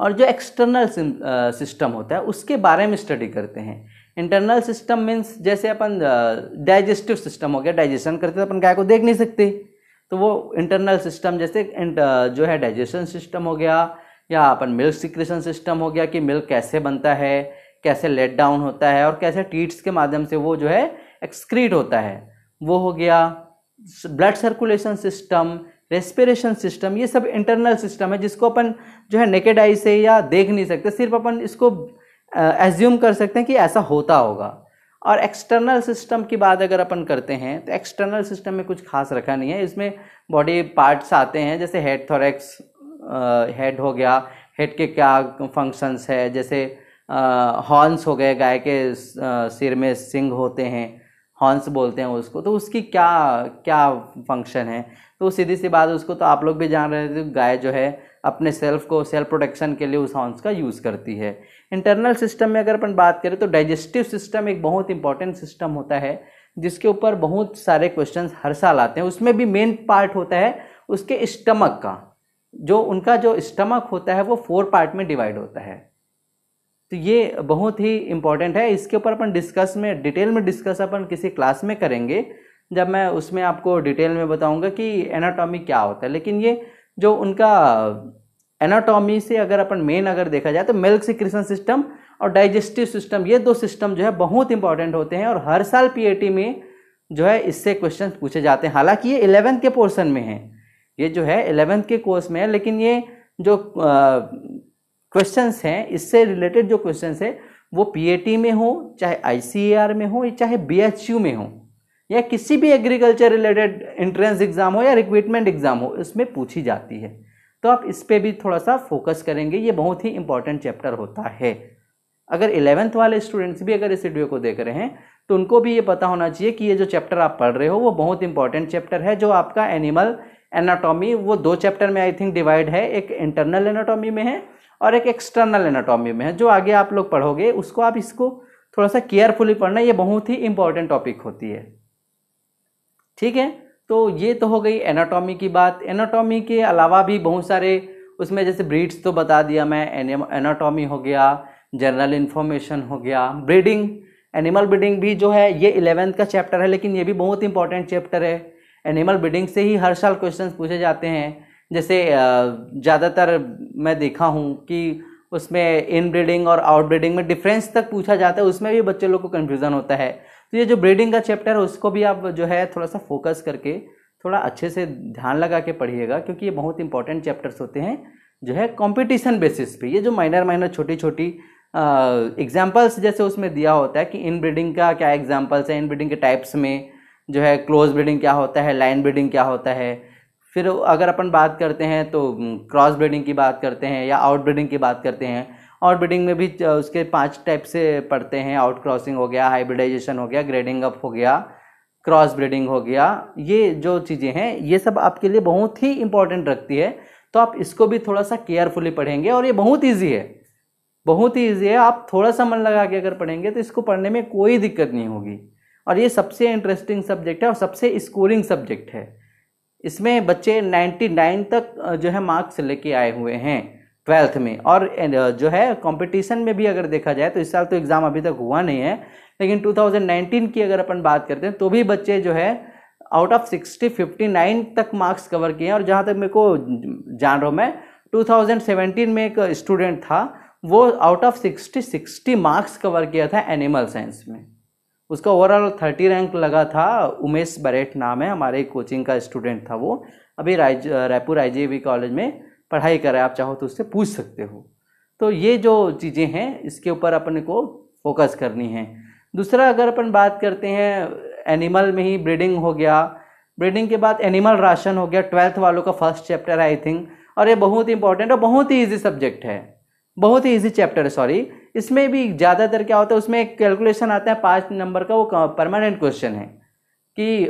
और जो एक्सटर्नल सिस्टम होता है उसके बारे में स्टडी करते हैं इंटरनल सिस्टम मीन्स जैसे अपन डाइजेस्टिव सिस्टम हो गया डाइजेशन करते तो अपन गाय को देख नहीं सकते तो वो इंटरनल सिस्टम जैसे जो है डाइजेशन सिस्टम हो गया या अपन मिल्क सिक्रेशन सिस्टम हो गया कि मिल्क कैसे बनता है कैसे लेट डाउन होता है और कैसे टीट्स के माध्यम से वो जो है एक्सक्रीट होता है वो हो गया blood circulation system respiration system ये सब इंटरनल सिस्टम है जिसको अपन जो है नेकेड आई से या देख नहीं सकते सिर्फ अपन इसको एज्यूम कर सकते हैं कि ऐसा होता होगा और एक्सटर्नल सिस्टम की बात अगर अपन करते हैं तो एक्सटर्नल सिस्टम में कुछ खास रखा नहीं है इसमें बॉडी पार्ट्स आते हैं जैसे हेड थोरेक्स हेड हो गया हेड के क्या फंक्शंस है जैसे हॉर्न्स हो गए गाय के सिर में सिंग होते हैं हॉर्न्स बोलते हैं उसको तो उसकी क्या क्या फंक्शन है तो सीधी सी बात उसको तो आप लोग भी जान रहे थे गाय जो है अपने सेल्फ को सेल्फ प्रोटेक्शन के लिए उस हॉर्न्स का यूज़ करती है इंटरनल सिस्टम में अगर अपन बात करें तो डाइजेस्टिव सिस्टम एक बहुत इंपॉर्टेंट सिस्टम होता है जिसके ऊपर बहुत सारे क्वेश्चन हर साल आते हैं उसमें भी मेन पार्ट होता है उसके स्टमक का जो उनका जो स्टमक होता है वो फोर पार्ट में डिवाइड होता है तो ये बहुत ही इम्पॉर्टेंट है इसके ऊपर अपन डिस्कस में डिटेल में डिस्कस अपन किसी क्लास में करेंगे जब मैं उसमें आपको डिटेल में बताऊंगा कि एनाटॉमी क्या होता है लेकिन ये जो उनका एनाटॉमी से अगर अपन मेन अगर देखा जाए तो मिल्क सिक्रेशन सिस्टम और डाइजेस्टिव सिस्टम ये दो सिस्टम जो है बहुत इंपॉर्टेंट होते हैं और हर साल पी में जो है इससे क्वेश्चन पूछे जाते हैं हालांकि ये इलेवेंथ के पोर्सन में है ये जो है इलेवेंथ के कोर्स में है लेकिन ये जो आ, क्वेश्चंस हैं इससे रिलेटेड जो क्वेश्चंस है वो पीएटी में हो चाहे आईसीएआर में हो चाहे बीएचयू में हो या किसी भी एग्रीकल्चर रिलेटेड एंट्रेंस एग्जाम हो या रिक्रूटमेंट एग्जाम हो इसमें पूछी जाती है तो आप इस पर भी थोड़ा सा फोकस करेंगे ये बहुत ही इंपॉर्टेंट चैप्टर होता है अगर इलेवेंथ वाले स्टूडेंट्स भी अगर इस वीडियो को देख रहे हैं तो उनको भी ये पता होना चाहिए कि ये जो चैप्टर आप पढ़ रहे हो वो बहुत इंपॉर्टेंट चैप्टर है जो आपका एनिमल एनाटॉमी वो दो चैप्टर में आई थिंक डिवाइड है एक इंटरनल एनाटॉमी में है और एक एक्सटर्नल एनाटॉमी में है जो आगे आप लोग पढ़ोगे उसको आप इसको थोड़ा सा केयरफुली पढ़ना ये बहुत ही इंपॉर्टेंट टॉपिक होती है ठीक है तो ये तो हो गई एनाटॉमी की बात एनाटॉमी के अलावा भी बहुत सारे उसमें जैसे ब्रीड्स तो बता दिया मैं एनाटॉमी हो गया जनरल इन्फॉर्मेशन हो गया ब्रीडिंग एनिमल ब्रीडिंग भी जो है ये इलेवेंथ का चैप्टर है लेकिन ये भी बहुत इंपॉर्टेंट चैप्टर है एनिमल ब्रीडिंग से ही हर साल क्वेश्चन पूछे जाते हैं जैसे ज़्यादातर मैं देखा हूँ कि उसमें इन ब्रीडिंग और आउट ब्रीडिंग में डिफरेंस तक पूछा जाता है उसमें भी बच्चे लोग को कन्फ्यूज़न होता है तो ये जो ब्रीडिंग का चैप्टर है उसको भी आप जो है थोड़ा सा फोकस करके थोड़ा अच्छे से ध्यान लगा के पढ़िएगा क्योंकि ये बहुत इंपॉर्टेंट चैप्टर्स होते हैं जो है कॉम्पिटिशन बेसिस पे ये जो माइनर माइनर छोटी छोटी एग्जाम्पल्स जैसे उसमें दिया होता है कि इन ब्रीडिंग का क्या एग्जाम्पल्स है इन ब्रीडिंग के टाइप्स में जो है क्लोज ब्रीडिंग क्या होता है लाइन ब्रीडिंग क्या होता है फिर अगर अपन बात करते हैं तो क्रॉस ब्रीडिंग की बात करते हैं या आउट ब्रीडिंग की बात करते हैं आउट ब्रीडिंग में भी उसके पांच टाइप से पढ़ते हैं आउट क्रॉसिंग हो गया हाइब्रिडाइजेशन हो गया ग्रेडिंग अप हो गया क्रॉस ब्रीडिंग हो गया ये जो चीज़ें हैं ये सब आपके लिए बहुत ही इंपॉर्टेंट रखती है तो आप इसको भी थोड़ा सा केयरफुली पढ़ेंगे और ये बहुत ईजी है बहुत ही ईजी है आप थोड़ा सा मन लगा के अगर पढ़ेंगे तो इसको पढ़ने में कोई दिक्कत नहीं होगी और ये सबसे इंटरेस्टिंग सब्जेक्ट है और सबसे स्कोरिंग सब्जेक्ट है इसमें बच्चे 99 तक जो है मार्क्स लेके आए हुए हैं ट्वेल्थ में और जो है कंपटीशन में भी अगर देखा जाए तो इस साल तो एग्ज़ाम अभी तक हुआ नहीं है लेकिन 2019 की अगर अपन बात करते हैं तो भी बच्चे जो है आउट ऑफ 60 59 तक मार्क्स कवर किए हैं और जहाँ तक मेरे को जान रहा हूँ मैं 2017 में एक स्टूडेंट था वो out of sixty sixty marks cover किया था एनिमल साइंस में उसका ओवरऑल थर्टी रैंक लगा था उमेश बरेट नाम है हमारे कोचिंग का स्टूडेंट था वो अभी राय रायपुर आई कॉलेज में पढ़ाई कर रहा है आप चाहो तो उससे पूछ सकते हो तो ये जो चीज़ें हैं इसके ऊपर अपने को फोकस करनी है दूसरा अगर अपन बात करते हैं एनिमल में ही ब्रीडिंग हो गया ब्रीडिंग के बाद एनिमल राशन हो गया ट्वेल्थ वालों का फर्स्ट चैप्टर आई थिंक और ये बहुत ही इंपॉर्टेंट और बहुत ही ईजी सब्जेक्ट है बहुत ही ईजी चैप्टर है सॉरी इसमें भी ज़्यादातर क्या होता है उसमें एक कैलकुलेशन आता है पाँच नंबर का वो परमानेंट क्वेश्चन है कि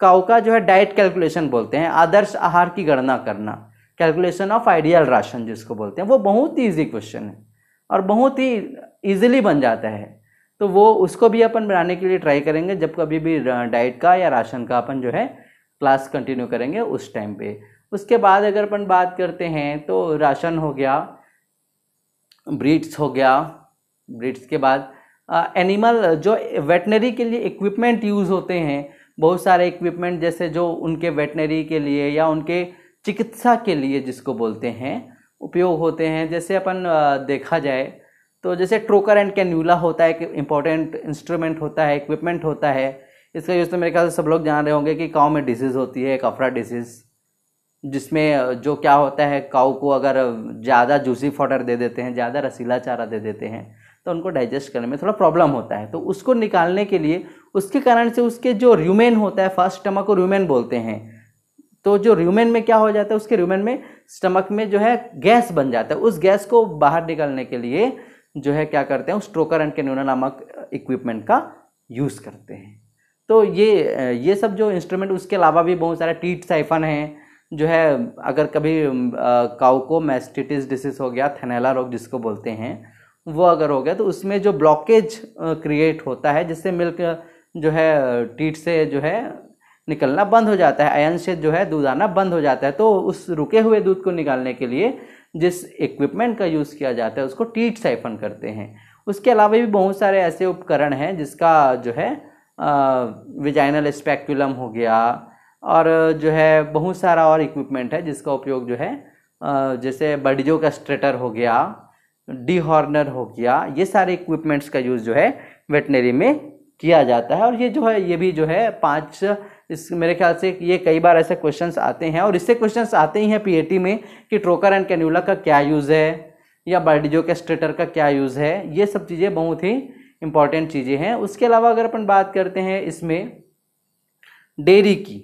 काउ का जो है डाइट कैलकुलेशन बोलते हैं आदर्श आहार की गणना करना कैलकुलेशन ऑफ आइडियल राशन जिसको बोलते हैं वो बहुत ही ईजी क्वेश्चन है और बहुत ही ईजिली बन जाता है तो वो उसको भी अपन बनाने के लिए ट्राई करेंगे जब कभी भी डाइट का या राशन का अपन जो है क्लास कंटिन्यू करेंगे उस टाइम पे उसके बाद अगर अपन बात करते हैं तो राशन हो गया ब्रीड्स हो गया ब्रीड्स के बाद एनिमल जो वेटनरी के लिए इक्विपमेंट यूज़ होते हैं बहुत सारे इक्विपमेंट जैसे जो उनके वेटनरी के लिए या उनके चिकित्सा के लिए जिसको बोलते हैं उपयोग होते हैं जैसे अपन देखा जाए तो जैसे ट्रोकर एंड कैन्यूला होता है एक इम्पॉर्टेंट इंस्ट्रूमेंट होता है इक्विपमेंट होता है इसका यूज़ तो मेरे ख्याल से सब लोग जान रहे होंगे कि काव में डिजीज़ होती है कफरा डिजीज़ जिसमें जो क्या होता है काऊ को अगर ज़्यादा जूसी फॉडर दे देते हैं ज़्यादा रसीला चारा दे देते हैं तो उनको डाइजेस्ट करने में थोड़ा प्रॉब्लम होता है तो उसको निकालने के लिए उसके कारण से उसके जो र्यूमेन होता है फर्स्ट स्टमक को र्यूमेन बोलते हैं तो जो र्यूमेन में क्या हो जाता है उसके र्यूमेन में स्टमक में जो है गैस बन जाता है उस गैस को बाहर निकालने के लिए जो है क्या करते हैं स्ट्रोकर एंड कैन्यूना नामक इक्विपमेंट का यूज़ करते हैं तो ये ये सब जो इंस्ट्रूमेंट उसके अलावा भी बहुत सारे टीट साइफन हैं जो है अगर कभी काउ को मैस्टिटिस डिसीज़ हो गया थनैला रोग जिसको बोलते हैं वो अगर हो गया तो उसमें जो ब्लॉकेज क्रिएट होता है जिससे मिल्क जो है टीट से जो है निकलना बंद हो जाता है आयन से जो है दूध आना बंद हो जाता है तो उस रुके हुए दूध को निकालने के लिए जिस इक्विपमेंट का यूज़ किया जाता है उसको टीट साइफन करते हैं उसके अलावा भी बहुत सारे ऐसे उपकरण हैं जिसका जो है विजाइनल स्पेक्युलम हो गया और जो है बहुत सारा और इक्विपमेंट है जिसका उपयोग जो है जैसे बडिजो का स्ट्रेटर हो गया डी हॉर्नर हो गया ये सारे इक्विपमेंट्स का यूज़ जो है वेटनरी में किया जाता है और ये जो है ये भी जो है पाँच इस मेरे ख्याल से ये कई बार ऐसे क्वेश्चंस आते हैं और इससे क्वेश्चंस आते ही हैं पीएटी में कि ट्रोकर एंड कैन्यूला का क्या यूज़ है या बर्डिजो के स्ट्रेटर का क्या यूज़ है ये सब चीज़ें बहुत ही इंपॉर्टेंट चीज़ें हैं उसके अलावा अगर अपन बात करते हैं इसमें डेरी की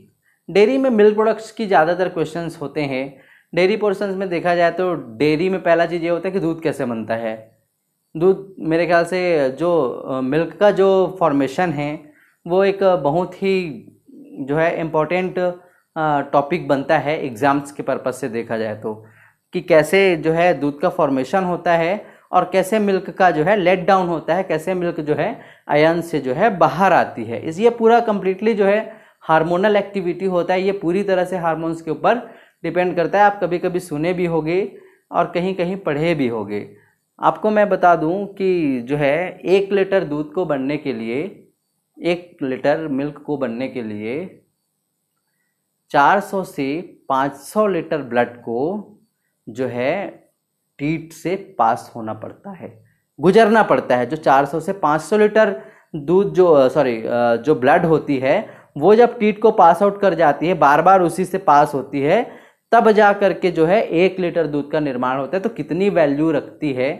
डेयरी में मिल्क प्रोडक्ट्स की ज़्यादातर क्वेश्चन होते हैं डेयरी पोर्सन में देखा जाए तो डेयरी में पहला चीज़ ये होता है कि दूध कैसे बनता है दूध मेरे ख्याल से जो मिल्क का जो फॉर्मेशन है वो एक बहुत ही जो है इम्पोर्टेंट टॉपिक बनता है एग्ज़ाम्स के पर्पज़ से देखा जाए तो कि कैसे जो है दूध का फॉर्मेशन होता है और कैसे मिल्क का जो है लेट डाउन होता है कैसे मिल्क जो है आयन से जो है बाहर आती है इस ये पूरा कम्प्लीटली जो है हार्मोनल एक्टिविटी होता है ये पूरी तरह से हार्मोन्स के ऊपर डिपेंड करता है आप कभी कभी सुने भी होगे और कहीं कहीं पढ़े भी होगे आपको मैं बता दूं कि जो है एक लीटर दूध को बनने के लिए एक लीटर मिल्क को बनने के लिए 400 से 500 लीटर ब्लड को जो है टीट से पास होना पड़ता है गुजरना पड़ता है जो 400 से 500 लीटर दूध जो सॉरी जो ब्लड होती है वो जब टीट को पास आउट कर जाती है बार बार उसी से पास होती है तब जा करके जो है एक लीटर दूध का निर्माण होता है तो कितनी वैल्यू रखती है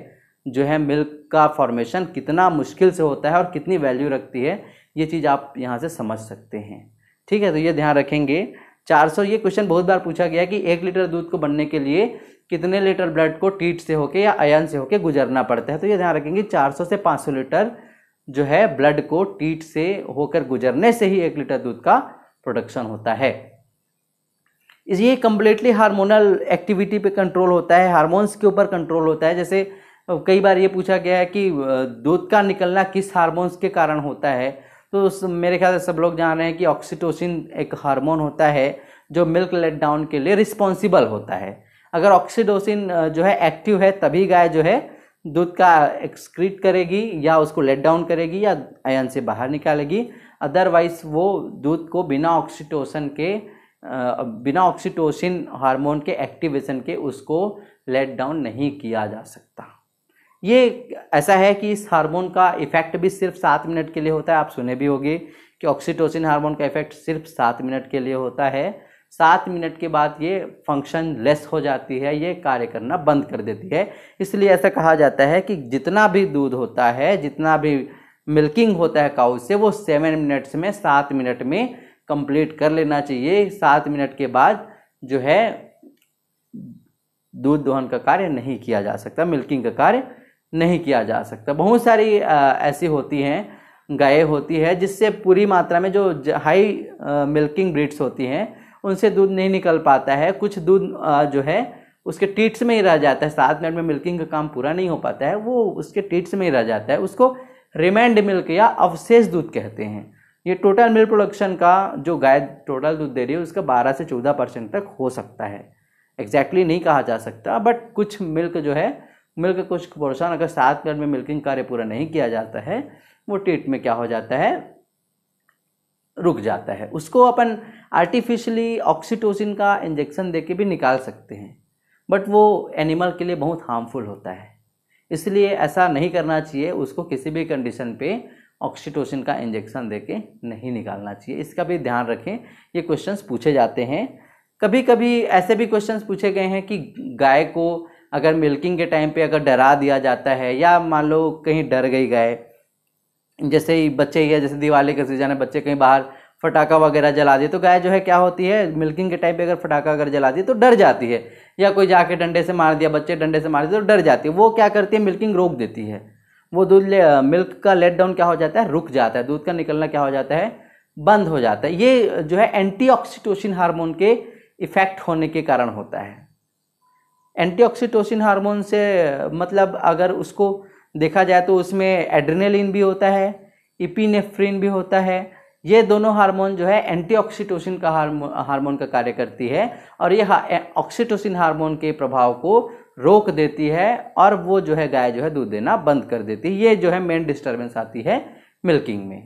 जो है मिल्क का फॉर्मेशन कितना मुश्किल से होता है और कितनी वैल्यू रखती है ये चीज़ आप यहाँ से समझ सकते हैं ठीक है तो ये ध्यान रखेंगे 400 ये क्वेश्चन बहुत बार पूछा गया कि एक लीटर दूध को बनने के लिए कितने लीटर ब्लड को टीट से होके या अयन से होके गुजरना पड़ता है तो ये ध्यान रखेंगे 400 से 500 लीटर जो है ब्लड को टीट से होकर गुजरने से ही एक लीटर दूध का प्रोडक्शन होता है इस ये कम्प्लीटली हार्मोनल एक्टिविटी पे कंट्रोल होता है हार्मोन्स के ऊपर कंट्रोल होता है जैसे कई बार ये पूछा गया है कि दूध का निकलना किस हार्मोन्स के कारण होता है तो मेरे ख्याल से सब लोग जान रहे हैं कि ऑक्सीटोसिन एक हार्मोन होता है जो मिल्क लेट डाउन के लिए रिस्पॉन्सिबल होता है अगर ऑक्सीडोसिन जो है एक्टिव है तभी गाय जो है दूध का एक्सक्रीट करेगी या उसको लेट डाउन करेगी या आयन से बाहर निकालेगी अदरवाइज वो दूध को बिना ऑक्सीटोसन के बिना ऑक्सीटोसिन हार्मोन के एक्टिवेशन के उसको लेट डाउन नहीं किया जा सकता ये ऐसा है कि इस हार्मोन का इफेक्ट भी सिर्फ सात मिनट के लिए होता है आप सुने भी होगी कि ऑक्सीटोसिन हार्मोन का इफेक्ट सिर्फ सात मिनट के लिए होता है सात मिनट के बाद ये फंक्शन लेस हो जाती है ये कार्य करना बंद कर देती है इसलिए ऐसा कहा जाता है कि जितना भी दूध होता है जितना भी मिल्किंग होता है काउ से वो सेवन मिनट्स में सात मिनट में कंप्लीट कर लेना चाहिए सात मिनट के बाद जो है दूध दोहन का कार्य नहीं किया जा सकता मिल्किंग का कार्य नहीं किया जा सकता बहुत सारी ऐसी होती हैं गायें होती है जिससे पूरी मात्रा में जो हाई मिल्किंग ब्रीड्स होती हैं उनसे दूध नहीं निकल पाता है कुछ दूध जो है उसके टीट्स में ही रह जाता है सात मिनट में मिल्किंग का काम पूरा नहीं हो पाता है वो उसके टीट्स में ही रह जाता है उसको रिमाइंड मिल्क या अवशेष दूध कहते हैं ये टोटल मिल्क प्रोडक्शन का जो गाय टोटल दूध दे रही है उसका 12 से 14 परसेंट तक हो सकता है एग्जैक्टली exactly नहीं कहा जा सकता बट कुछ मिल्क जो है मिल्क कुछ पोर्शन अगर सात मिनट में मिल्किंग कार्य पूरा नहीं किया जाता है वो टीट में क्या हो जाता है रुक जाता है उसको अपन आर्टिफिशली ऑक्सीटोसिन का इंजेक्शन दे के भी निकाल सकते हैं बट वो एनिमल के लिए बहुत हार्मफुल होता है इसलिए ऐसा नहीं करना चाहिए उसको किसी भी कंडीशन पे ऑक्सीटोसिन का इंजेक्शन दे के नहीं निकालना चाहिए इसका भी ध्यान रखें ये क्वेश्चंस पूछे जाते हैं कभी कभी ऐसे भी क्वेश्चंस पूछे गए हैं कि गाय को अगर मिल्किंग के टाइम पे अगर डरा दिया जाता है या मान लो कहीं डर गई गाय जैसे ही बच्चे या जैसे दिवाली का सीजन है बच्चे कहीं बाहर फटाखा वगैरह जला दिए तो गाय जो है क्या होती है मिल्किंग के टाइम पे अगर फटाखा अगर जला दिए तो डर जाती है या कोई जाके डंडे से मार दिया बच्चे डंडे से मार दिए तो डर जाती है वो क्या करती है मिल्किंग रोक देती है वो दूध ले मिल्क का लेट डाउन क्या हो जाता है रुक जाता है दूध का निकलना क्या हो जाता है बंद हो जाता है ये जो है एंटीऑक्सीटोसिन हार्मोन के इफेक्ट होने के कारण होता है एंटीऑक्सीटोसिन हार्मोन से मतलब अगर उसको देखा जाए तो उसमें एड्रेनलिन भी होता है इपिनेफ्रिन भी होता है ये दोनों हार्मोन जो है एंटीऑक्सीटोसिन का हार्मोन का कार्य करती है और ये ऑक्सीटोसिन हार्मोन के प्रभाव को रोक देती है और वो जो है गाय जो है दूध देना बंद कर देती है ये जो है मेन डिस्टर्बेंस आती है मिल्किंग में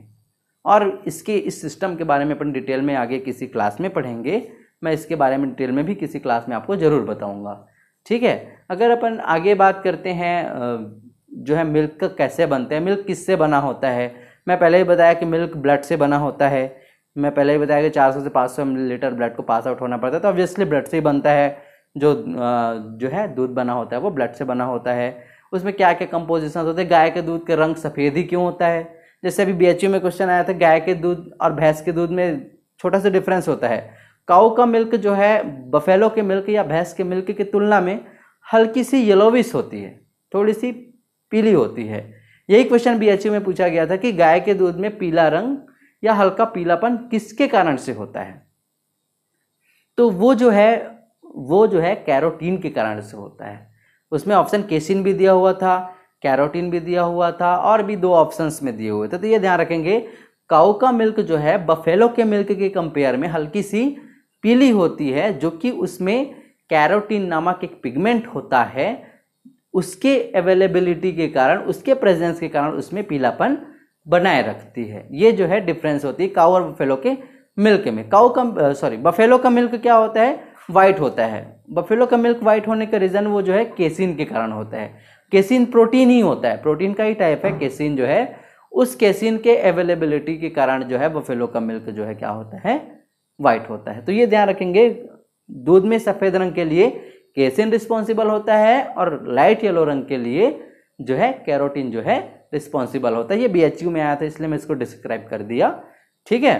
और इसके इस सिस्टम के बारे में अपन डिटेल में आगे किसी क्लास में पढ़ेंगे मैं इसके बारे में डिटेल में भी किसी क्लास में आपको ज़रूर बताऊँगा ठीक है अगर अपन आगे बात करते हैं जो है मिल्क कैसे बनते हैं मिल्क किससे बना होता है मैं पहले ही बताया कि मिल्क ब्लड से बना होता है मैं पहले ही बताया कि 400 से 500 लीटर ब्लड को पास आउट होना पड़ता है तो ऑब्वियसली ब्लड से ही बनता है जो जो है दूध बना होता है वो ब्लड से बना होता है उसमें क्या क्या कंपोजिशन होते हैं गाय के दूध के रंग सफ़ेद ही क्यों होता है जैसे अभी बी में क्वेश्चन आया था गाय के दूध और भैंस के दूध में छोटा सा डिफरेंस होता है काऊ का मिल्क जो है बफेलो के मिल्क या भैंस के मिल्क की तुलना में हल्की सी येलोविश होती है थोड़ी सी पीली होती है यही क्वेश्चन बी में पूछा गया था कि गाय के दूध में पीला रंग या हल्का पीलापन किसके कारण से होता है तो वो जो है वो जो है कैरोटीन के कारण से होता है उसमें ऑप्शन केसिन भी दिया हुआ था कैरोटीन भी दिया हुआ था और भी दो ऑप्शंस में दिए हुए थे तो ये ध्यान रखेंगे काऊ का मिल्क जो है बफेलो के मिल्क के कंपेयर में हल्की सी पीली होती है जो कि उसमें कैरोटीन नामक एक पिगमेंट होता है उसके अवेलेबिलिटी के कारण उसके प्रेजेंस के कारण उसमें पीलापन बनाए रखती है ये जो है डिफरेंस होती है काऊ और बफेलो के मिल्क में काऊ का सॉरी बफेलो का मिल्क क्या होता है वाइट होता है बफेलो का मिल्क वाइट होने का रीज़न वो जो है केसिन के कारण होता है केसिन प्रोटीन ही होता है प्रोटीन का ही टाइप है केसिन जो है उस केसिन के अवेलेबिलिटी के कारण जो है बफेलो का मिल्क जो है क्या होता है वाइट होता है तो ये ध्यान रखेंगे दूध में सफ़ेद रंग के लिए केसिन रिस्पॉन्सिबल होता है और लाइट येलो रंग के लिए जो है कैरोटीन जो है रिस्पॉन्सिबल होता है ये बी एच यू में आया था इसलिए मैं इसको डिस्क्राइब कर दिया ठीक है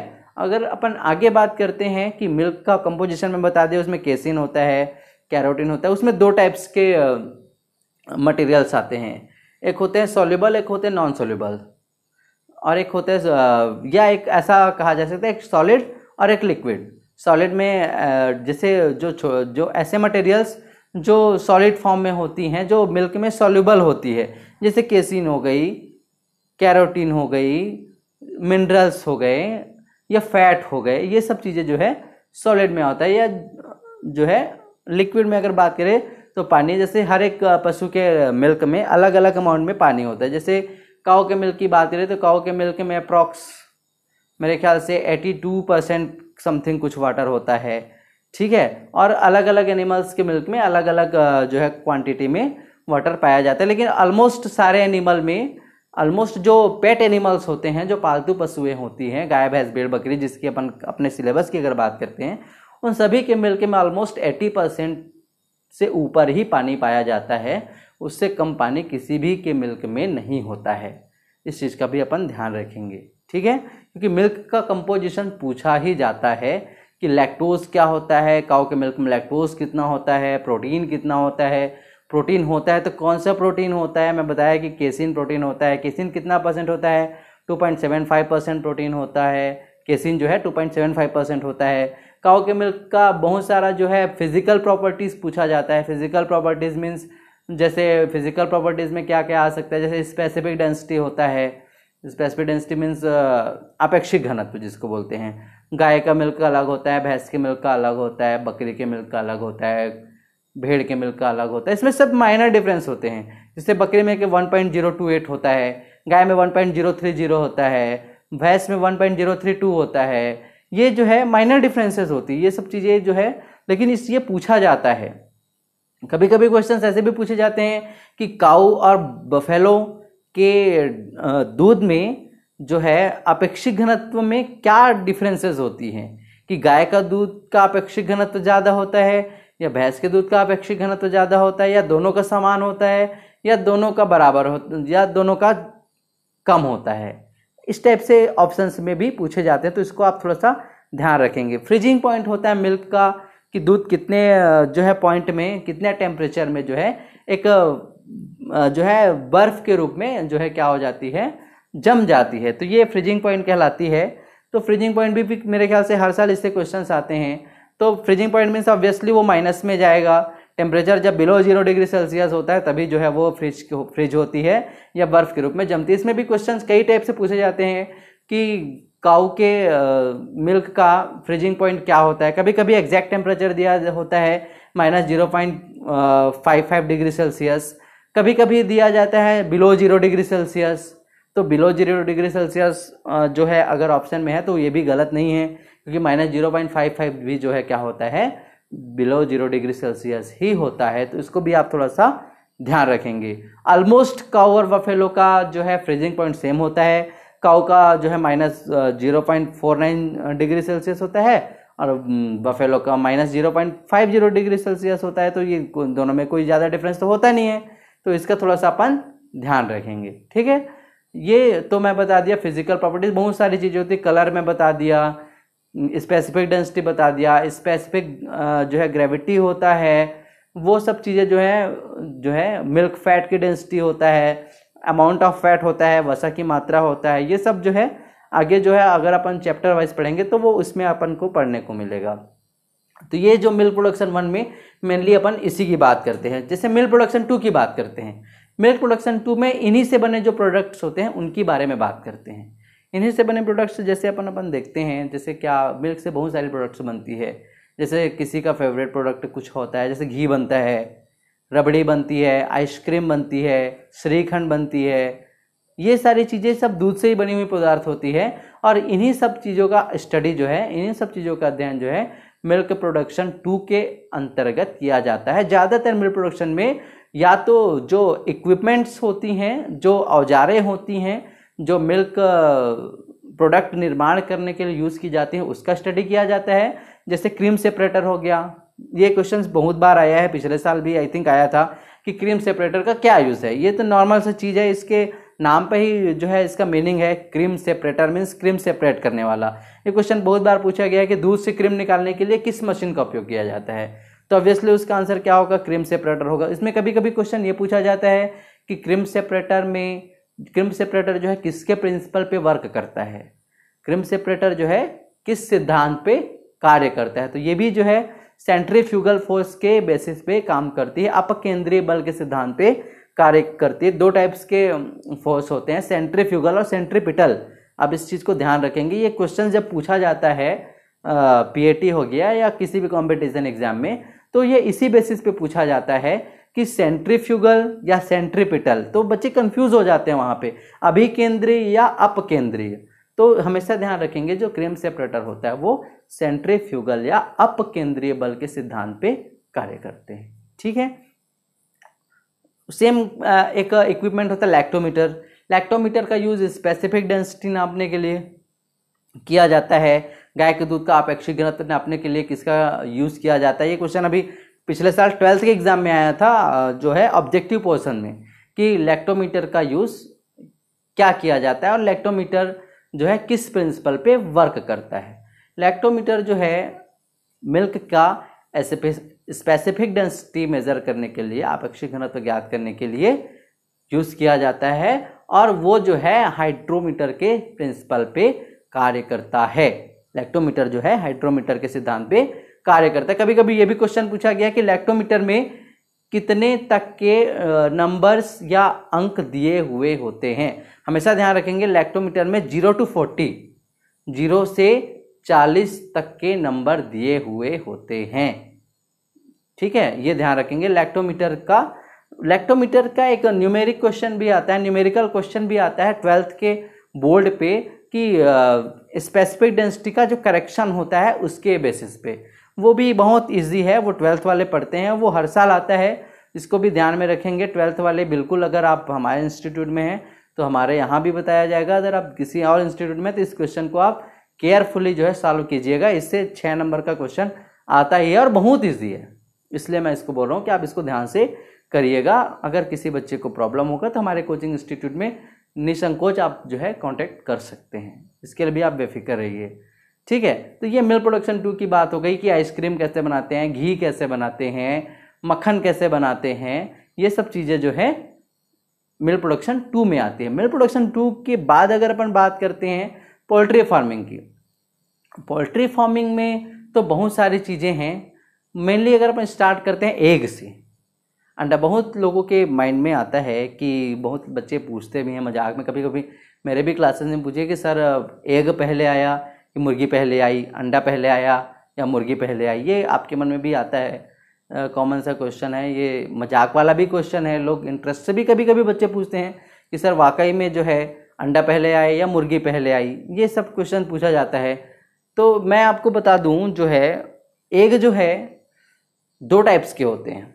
अगर अपन आगे बात करते हैं कि मिल्क का कंपोजिशन में बता दें उसमें केसिन होता है कैरोटीन होता है उसमें दो टाइप्स के मटेरियल्स आते हैं एक होते हैं सोल्यूबल एक होते हैं नॉन सोल्यूबल और एक होते हैं या एक ऐसा कहा जा सकता है एक सॉलिड और एक लिक्विड सॉलिड में जैसे जो जो ऐसे मटेरियल्स जो सॉलिड फॉर्म में होती हैं जो मिल्क में सॉल्यूबल होती है जैसे केसिन हो गई कैरोटीन हो गई मिनरल्स हो गए या फैट हो गए ये सब चीज़ें जो है सॉलिड में होता है या जो है लिक्विड में अगर बात करें तो पानी जैसे हर एक पशु के मिल्क में अलग अलग अमाउंट में पानी होता है जैसे काओ के मिल्क की बात करें तो काओ के मिल्क में अप्रॉक्स मेरे ख्याल से 82 परसेंट समथिंग कुछ वाटर होता है ठीक है और अलग अलग एनिमल्स के मिल्क में अलग अलग जो है क्वांटिटी में वाटर पाया जाता है लेकिन ऑलमोस्ट सारे एनिमल में ऑलमोस्ट जो पेट एनिमल्स होते हैं जो पालतू पशुएं होती हैं गाय भैंस भेड़ बकरी जिसकी अपन अपने सिलेबस की अगर बात करते हैं उन सभी के मिल्क में ऑलमोस्ट एट्टी परसेंट से ऊपर ही पानी पाया जाता है उससे कम पानी किसी भी के मिल्क में नहीं होता है इस चीज़ का भी अपन ध्यान रखेंगे ठीक है क्योंकि मिल्क का कंपोजिशन पूछा ही जाता है कि लैक्टोज क्या होता है काओ के मिल्क में लैक्टोज कितना होता है प्रोटीन कितना होता है प्रोटीन होता है तो कौन सा प्रोटीन होता है मैं बताया कि केसिन प्रोटीन होता है केसिन कितना परसेंट होता है 2.75 परसेंट प्रोटीन होता है केसिन जो है 2.75 परसेंट होता है काओ के मिल्क का बहुत सारा जो है फिजिकल प्रॉपर्टीज़ पूछा जाता है फिजिकल प्रॉपर्टीज़ मीन्स जैसे फिजिकल प्रॉपर्टीज़ में क्या क्या आ सकता है जैसे स्पेसिफिक डेंसिटी होता है स्पेसिफिक डेंसिटी मीन्स अपेक्षिक घनत्व जिसको बोलते हैं गाय का मिल्क अलग होता है भैंस के मिल्क का अलग होता है बकरी के मिल्क का अलग होता है भेड़ के मिल्क का अलग होता है इसमें सब माइनर डिफरेंस होते हैं जैसे बकरी में one point zero two eight होता है गाय में one point zero three zero होता है भैंस में one point zero three two होता है ये जो है माइनर डिफरेंसेस होती है ये सब चीज़ें जो है लेकिन इस ये पूछा जाता है कभी कभी क्वेश्चंस ऐसे भी पूछे जाते हैं कि काऊ और बफेलो के दूध में जो है अपेक्षित घनत्व में क्या डिफरेंसेस होती हैं कि गाय का दूध का अपेक्षित घनत्व ज़्यादा होता है या भैंस के दूध का अपेक्षित घनत्व ज़्यादा होता है या दोनों का समान होता है या दोनों का बराबर हो या दोनों का कम होता है इस टाइप से ऑप्शंस में भी पूछे जाते हैं तो इसको आप थोड़ा सा ध्यान रखेंगे फ्रीजिंग पॉइंट होता है मिल्क का कि दूध कितने जो है पॉइंट में कितने टेम्परेचर में जो है एक जो है बर्फ़ के रूप में जो है क्या हो जाती है जम जाती है तो ये फ्रिजिंग पॉइंट कहलाती है तो फ्रिजिंग पॉइंट भी, भी मेरे ख्याल से हर साल इससे क्वेश्चन आते हैं तो फ्रिजिंग पॉइंट मीन्स ऑब्वियसली वो माइनस में जाएगा टेम्परेचर जब बिलो जीरो डिग्री सेल्सियस होता है तभी जो है वो फ्रिज फ्रिज होती है या बर्फ़ के रूप में जमती है इसमें भी क्वेश्चन कई टाइप से पूछे जाते हैं कि काउ के मिल्क uh, का फ्रिजिंग पॉइंट क्या होता है कभी कभी एग्जैक्ट टेम्परेचर दिया होता है minus zero point five five degree celsius कभी कभी दिया जाता है बिलो जीरो डिग्री सेल्सियस तो बिलो जीरो डिग्री सेल्सियस जो है अगर ऑप्शन में है तो ये भी गलत नहीं है क्योंकि minus zero point five five भी जो है क्या होता है बिलो जीरो डिग्री सेल्सियस ही होता है तो इसको भी आप थोड़ा सा ध्यान रखेंगे ऑलमोस्ट काउ और बफेलो का जो है फ्रीजिंग पॉइंट सेम होता है काउ का जो है minus zero point four nine degree celsius होता है और बफेलो का minus zero point five zero degree celsius होता है तो ये दोनों में कोई ज़्यादा डिफरेंस तो होता नहीं है तो इसका थोड़ा सा अपन ध्यान रखेंगे ठीक है ये तो मैं बता दिया फिजिकल प्रॉपर्टीज बहुत सारी चीज़ें होती कलर में बता दिया स्पेसिफिक डेंसिटी बता दिया स्पेसिफिक जो है ग्रेविटी होता है वो सब चीज़ें जो है जो है मिल्क फैट की डेंसिटी होता है अमाउंट ऑफ फैट होता है वसा की मात्रा होता है ये सब जो है आगे जो है अगर अपन चैप्टर वाइज पढ़ेंगे तो वो उसमें अपन को पढ़ने को मिलेगा तो ये जो मिल्क प्रोडक्शन वन में मेनली अपन इसी की बात करते हैं जैसे मिल्क प्रोडक्शन टू की बात करते हैं मिल्क प्रोडक्शन टू में इन्हीं से बने जो प्रोडक्ट्स होते हैं उनकी बारे में बात करते हैं इन्हीं से बने प्रोडक्ट्स जैसे अपन अपन देखते हैं जैसे क्या मिल्क से बहुत सारी प्रोडक्ट्स बनती है जैसे किसी का फेवरेट प्रोडक्ट कुछ होता है जैसे घी बनता है रबड़ी बनती है आइसक्रीम बनती है श्रीखंड बनती है ये सारी चीज़ें सब दूध से ही बनी हुई पदार्थ होती है और इन्हीं सब चीज़ों का स्टडी जो है इन्हीं सब चीज़ों का अध्ययन जो है मिल्क प्रोडक्शन टू के अंतर्गत किया जाता है ज़्यादातर मिल्क प्रोडक्शन में या तो जो इक्विपमेंट्स होती हैं जो औजारें होती हैं जो मिल्क प्रोडक्ट uh, निर्माण करने के लिए यूज़ की जाती हैं उसका स्टडी किया जाता है जैसे क्रीम सेपरेटर हो गया ये क्वेश्चन बहुत बार आया है पिछले साल भी आई थिंक आया था कि क्रीम सेपरेटर का क्या यूज़ है ये तो नॉर्मल सा चीज़ है इसके नाम पे ही जो है इसका मीनिंग है cream separator means cream separate करने वाला ये क्वेश्चन बहुत बार पूछा गया है कि दूध से क्रीम निकालने के लिए किस मशीन का उपयोग किया जाता है तो ऑब्वियसली उसका आंसर क्या होगा क्रीम सेपरेटर होगा इसमें कभी कभी क्वेश्चन ये पूछा जाता है कि क्रीम सेपरेटर में क्रीम सेपरेटर जो है किसके प्रिंसिपल पे वर्क करता है क्रीम सेपरेटर जो है किस सिद्धांत पे कार्य करता है तो ये भी जो है सेंट्रीफ्यूगल फोर्स के बेसिस पे काम करती है अपकेंद्रीय बल के सिद्धांत पे कार्य करती है दो टाइप्स के फोर्स होते हैं सेंट्रीफ्यूगल और सेंट्रीपिटल आप इस चीज़ को ध्यान रखेंगे ये क्वेश्चन जब पूछा जाता है पीएटी हो गया या किसी भी कॉम्पिटिशन एग्जाम में तो ये इसी बेसिस पे पूछा जाता है कि सेंट्रीफ्यूगल या सेंट्रीपिटल तो बच्चे कंफ्यूज हो जाते हैं वहाँ पे अभिकेंद्रीय या अपकेंद्रीय तो हमेशा ध्यान रखेंगे जो क्रेम सेपरेटर होता है वो सेंट्रीफ्यूगल या अपकेंद्रीय बल के सिद्धांत पे कार्य करते हैं ठीक है सेम एक इक्विपमेंट होता है लैक्टोमीटर लैक्टोमीटर का यूज़ स्पेसिफिक डेंसिटी नापने के लिए किया जाता है गाय के दूध का अपेक्षित घनत्व नापने के लिए किसका यूज़ किया जाता है ये क्वेश्चन अभी पिछले साल ट्वेल्थ के एग्ज़ाम में आया था जो है ऑब्जेक्टिव पोर्सन में कि लैक्टोमीटर का यूज़ क्या किया जाता है और लैक्टोमीटर जो है किस प्रिंसिपल पे वर्क करता है लैक्टोमीटर जो है मिल्क का स्पेसिफिक डेंसिटी मेज़र करने के लिए आपेक्षिक घनत्व तो ज्ञात करने के लिए यूज़ किया जाता है और वो जो है हाइड्रोमीटर के प्रिंसिपल पे कार्य करता है लैक्टोमीटर जो है हाइड्रोमीटर के सिद्धांत पे कार्य करता है कभी कभी ये भी क्वेश्चन पूछा गया कि लैक्टोमीटर में कितने तक के नंबर्स या अंक दिए हुए होते हैं हमेशा ध्यान रखेंगे लैक्टोमीटर में जीरो टू फोर्टी जीरो से चालीस तक के नंबर दिए हुए होते हैं ठीक है ये ध्यान रखेंगे लैक्टोमीटर का लैक्टोमीटर का एक न्यूमेरिक क्वेश्चन भी आता है न्यूमेरिकल क्वेश्चन भी आता है ट्वेल्थ के बोर्ड पे कि स्पेसिफिक डेंसिटी का जो करेक्शन होता है उसके बेसिस पे वो भी बहुत इजी है वो ट्वेल्थ वाले पढ़ते हैं वो हर साल आता है इसको भी ध्यान में रखेंगे ट्वेल्थ वाले बिल्कुल अगर आप हमारे इंस्टीट्यूट में हैं तो हमारे यहाँ भी बताया जाएगा अगर आप किसी और इंस्टीट्यूट में तो इस क्वेश्चन को आप केयरफुली जो है सॉल्व कीजिएगा इससे छः नंबर का क्वेश्चन आता ही है और बहुत ईजी है इसलिए मैं इसको बोल रहा हूँ कि आप इसको ध्यान से करिएगा अगर किसी बच्चे को प्रॉब्लम होगा तो हमारे कोचिंग इंस्टीट्यूट में निसंकोच आप जो है कांटेक्ट कर सकते हैं इसके लिए भी आप बेफिक्र रहिए ठीक है तो ये मिल्क प्रोडक्शन टू की बात हो गई कि आइसक्रीम कैसे बनाते हैं घी कैसे बनाते हैं मक्खन कैसे बनाते हैं ये सब चीज़ें जो है मिल प्रोडक्शन टू में आती है मिल प्रोडक्शन टू के बाद अगर अपन बात करते हैं पोल्ट्री फार्मिंग की पोल्ट्री फार्मिंग में तो बहुत सारी चीज़ें हैं मेनली अगर अपन स्टार्ट करते हैं एग से अंडा बहुत लोगों के माइंड में आता है कि बहुत बच्चे पूछते भी हैं मजाक में कभी कभी मेरे भी क्लासेस में पूछे कि सर एग पहले आया कि मुर्गी पहले आई अंडा पहले आया या मुर्गी पहले आई ये आपके मन में भी आता है कॉमन सा क्वेश्चन है ये मजाक वाला भी क्वेश्चन है लोग इंटरेस्ट से भी कभी कभी बच्चे पूछते हैं कि सर वाकई में जो है अंडा पहले आए या मुर्गी पहले आई ये सब क्वेश्चन पूछा जाता है तो मैं आपको बता दूँ जो है एग जो है दो टाइप्स के होते हैं